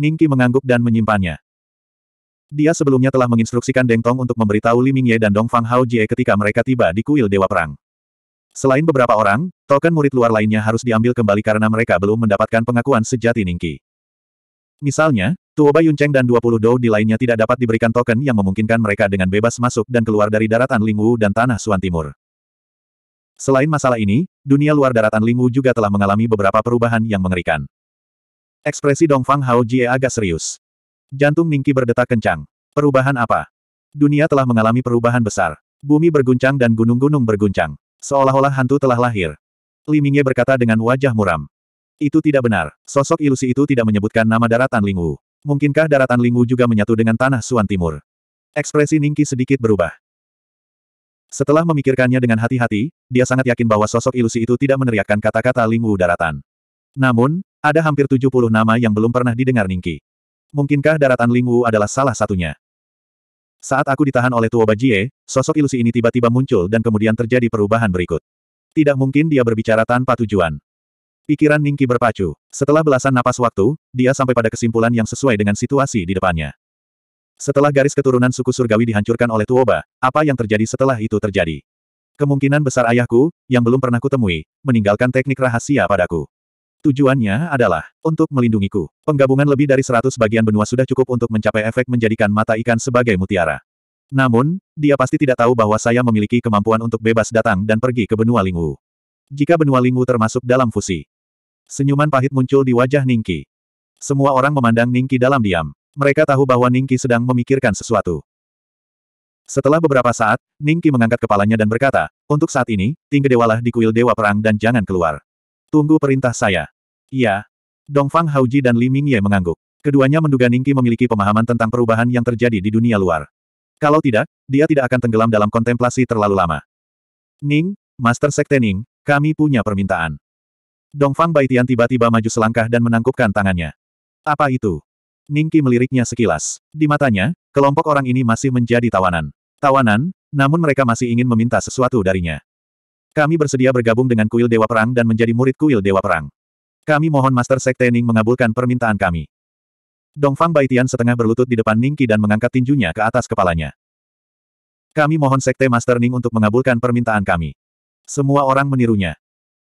Ningki mengangguk dan menyimpannya. Dia sebelumnya telah menginstruksikan Deng Tong untuk memberitahu Li Mingye dan Dong Fang Hao Jie ketika mereka tiba di kuil Dewa Perang. Selain beberapa orang, token murid luar lainnya harus diambil kembali karena mereka belum mendapatkan pengakuan sejati Ningki. Misalnya, Bai Yunceng dan 20 Dou di lainnya tidak dapat diberikan token yang memungkinkan mereka dengan bebas masuk dan keluar dari daratan Lingwu dan tanah Suan Timur. Selain masalah ini, dunia luar daratan Lingwu juga telah mengalami beberapa perubahan yang mengerikan. Ekspresi Dongfang Hao Jie agak serius. Jantung Ningki berdetak kencang. Perubahan apa? Dunia telah mengalami perubahan besar. Bumi berguncang dan gunung-gunung berguncang. Seolah-olah hantu telah lahir. Li Mingye berkata dengan wajah muram. Itu tidak benar. Sosok ilusi itu tidak menyebutkan nama daratan Lingwu mungkinkah daratan Lingwu juga menyatu dengan tanah Suan Timur? Ekspresi Ningki sedikit berubah. Setelah memikirkannya dengan hati-hati, dia sangat yakin bahwa sosok ilusi itu tidak meneriakkan kata-kata Lingwu daratan. Namun, ada hampir 70 nama yang belum pernah didengar Ningki. Mungkinkah daratan Lingwu adalah salah satunya? Saat aku ditahan oleh Tuo Bajie, sosok ilusi ini tiba-tiba muncul dan kemudian terjadi perubahan berikut. Tidak mungkin dia berbicara tanpa tujuan. Pikiran Ningki berpacu. Setelah belasan napas waktu, dia sampai pada kesimpulan yang sesuai dengan situasi di depannya. Setelah garis keturunan suku surgawi dihancurkan oleh Tuoba, apa yang terjadi setelah itu terjadi? Kemungkinan besar ayahku, yang belum pernah kutemui, meninggalkan teknik rahasia padaku. Tujuannya adalah untuk melindungiku. Penggabungan lebih dari seratus bagian benua sudah cukup untuk mencapai efek menjadikan mata ikan sebagai mutiara. Namun, dia pasti tidak tahu bahwa saya memiliki kemampuan untuk bebas datang dan pergi ke benua Lingwu. Jika benua Lingwu termasuk dalam fusi, Senyuman pahit muncul di wajah Ningki. Semua orang memandang Ningki dalam diam. Mereka tahu bahwa Ningki sedang memikirkan sesuatu. Setelah beberapa saat, Ningki mengangkat kepalanya dan berkata, Untuk saat ini, tinggi dewalah di kuil Dewa Perang dan jangan keluar. Tunggu perintah saya. Iya. Dongfang Hauji dan Li Mingye mengangguk. Keduanya menduga Ningki memiliki pemahaman tentang perubahan yang terjadi di dunia luar. Kalau tidak, dia tidak akan tenggelam dalam kontemplasi terlalu lama. Ning, Master Sekte Ning, kami punya permintaan. Dongfang Baitian tiba-tiba maju selangkah dan menangkupkan tangannya. Apa itu? Ningki meliriknya sekilas. Di matanya, kelompok orang ini masih menjadi tawanan. Tawanan, namun mereka masih ingin meminta sesuatu darinya. Kami bersedia bergabung dengan kuil Dewa Perang dan menjadi murid kuil Dewa Perang. Kami mohon Master Sekte Ning mengabulkan permintaan kami. Dongfang Baitian setengah berlutut di depan Ningki dan mengangkat tinjunya ke atas kepalanya. Kami mohon Sekte Master Ning untuk mengabulkan permintaan kami. Semua orang menirunya.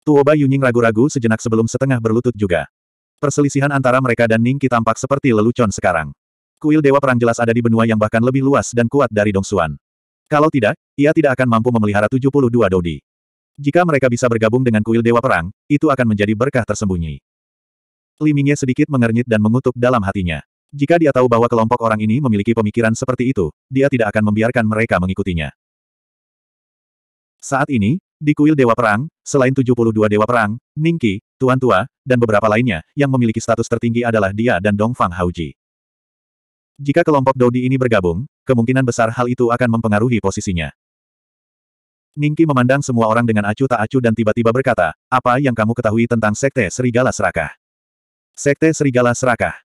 Tuoba Yuning ragu-ragu sejenak sebelum setengah berlutut juga. Perselisihan antara mereka dan Ningki tampak seperti lelucon sekarang. Kuil Dewa Perang jelas ada di benua yang bahkan lebih luas dan kuat dari Dongsuan. Kalau tidak, ia tidak akan mampu memelihara 72 Dodi. Jika mereka bisa bergabung dengan kuil Dewa Perang, itu akan menjadi berkah tersembunyi. Limingnya sedikit mengernyit dan mengutuk dalam hatinya. Jika dia tahu bahwa kelompok orang ini memiliki pemikiran seperti itu, dia tidak akan membiarkan mereka mengikutinya. Saat ini, di kuil Dewa Perang, selain 72 Dewa Perang, Ningqi, Tuan Tua, dan beberapa lainnya, yang memiliki status tertinggi adalah dia dan Dongfang Hauji. Jika kelompok Dodi ini bergabung, kemungkinan besar hal itu akan mempengaruhi posisinya. Ningki memandang semua orang dengan acuh tak acuh dan tiba-tiba berkata, apa yang kamu ketahui tentang Sekte Serigala Serakah? Sekte Serigala Serakah.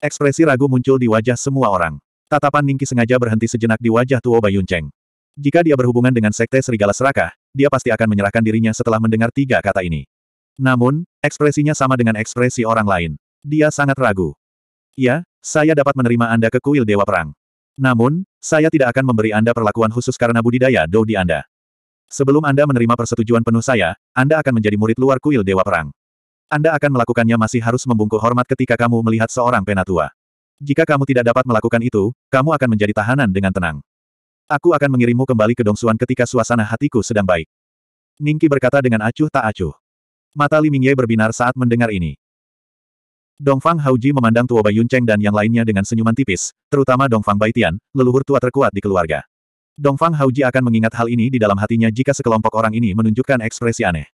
Ekspresi ragu muncul di wajah semua orang. Tatapan Ningki sengaja berhenti sejenak di wajah Tuo Bayunceng. Jika dia berhubungan dengan Sekte Serigala Serakah, dia pasti akan menyerahkan dirinya setelah mendengar tiga kata ini. Namun, ekspresinya sama dengan ekspresi orang lain. Dia sangat ragu. Ya, saya dapat menerima Anda ke kuil Dewa Perang. Namun, saya tidak akan memberi Anda perlakuan khusus karena budidaya Dou di Anda. Sebelum Anda menerima persetujuan penuh saya, Anda akan menjadi murid luar kuil Dewa Perang. Anda akan melakukannya masih harus membungkuk hormat ketika kamu melihat seorang penatua. Jika kamu tidak dapat melakukan itu, kamu akan menjadi tahanan dengan tenang. Aku akan mengirimmu kembali ke Dongsuan ketika suasana hatiku sedang baik. Ningki berkata dengan acuh tak acuh. Mata Li Mingye berbinar saat mendengar ini. Dongfang Hauji memandang Tuo Bai dan yang lainnya dengan senyuman tipis, terutama Dongfang Baitian, leluhur tua terkuat di keluarga. Dongfang Hauji akan mengingat hal ini di dalam hatinya jika sekelompok orang ini menunjukkan ekspresi aneh.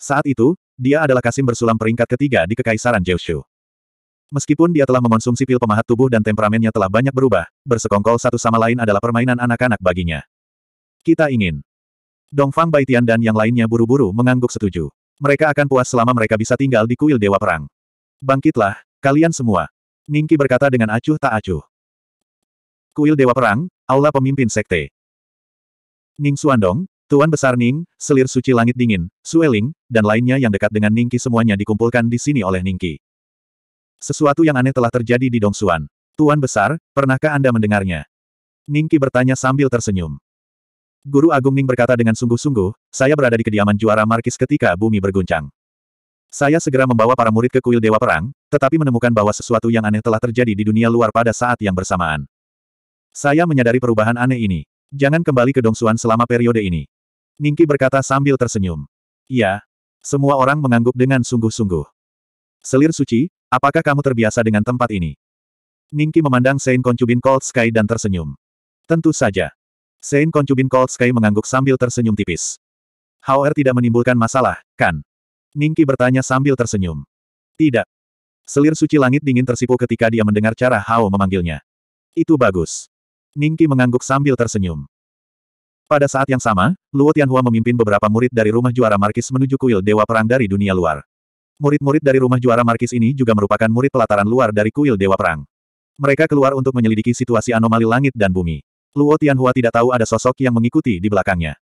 Saat itu, dia adalah Kasim bersulam peringkat ketiga di Kekaisaran Jiuzhou. Meskipun dia telah mengonsumsi pil pemahat tubuh dan temperamennya telah banyak berubah, bersekongkol satu sama lain adalah permainan anak-anak baginya. Kita ingin. Dongfang Baitian dan yang lainnya buru-buru mengangguk setuju. Mereka akan puas selama mereka bisa tinggal di kuil Dewa Perang. Bangkitlah, kalian semua. Ningki berkata dengan acuh tak acuh. Kuil Dewa Perang, Aula Pemimpin Sekte. Ning Suandong, Tuan Besar Ning, Selir Suci Langit Dingin, Sueling, dan lainnya yang dekat dengan Ningki semuanya dikumpulkan di sini oleh Ningki. Sesuatu yang aneh telah terjadi di Dongsuan. Tuan Besar, pernahkah Anda mendengarnya? Ningki bertanya sambil tersenyum. Guru Agung Ning berkata dengan sungguh-sungguh, saya berada di kediaman juara Markis ketika bumi berguncang. Saya segera membawa para murid ke kuil Dewa Perang, tetapi menemukan bahwa sesuatu yang aneh telah terjadi di dunia luar pada saat yang bersamaan. Saya menyadari perubahan aneh ini. Jangan kembali ke Dongsuan selama periode ini. Ningki berkata sambil tersenyum. Iya. Semua orang mengangguk dengan sungguh-sungguh. Selir suci, Apakah kamu terbiasa dengan tempat ini? Ningki memandang Sein Konchubin Cold Sky dan tersenyum. Tentu saja. Sein Konchubin Cold Sky mengangguk sambil tersenyum tipis. Hauer tidak menimbulkan masalah, kan? Ningki bertanya sambil tersenyum. Tidak. Selir suci langit dingin tersipu ketika dia mendengar cara Hao memanggilnya. Itu bagus. Ningki mengangguk sambil tersenyum. Pada saat yang sama, Luo Tianhua memimpin beberapa murid dari rumah juara Markis menuju kuil Dewa Perang dari dunia luar. Murid-murid dari rumah juara Markis ini juga merupakan murid pelataran luar dari kuil Dewa Perang. Mereka keluar untuk menyelidiki situasi anomali langit dan bumi. Luo Tianhua tidak tahu ada sosok yang mengikuti di belakangnya.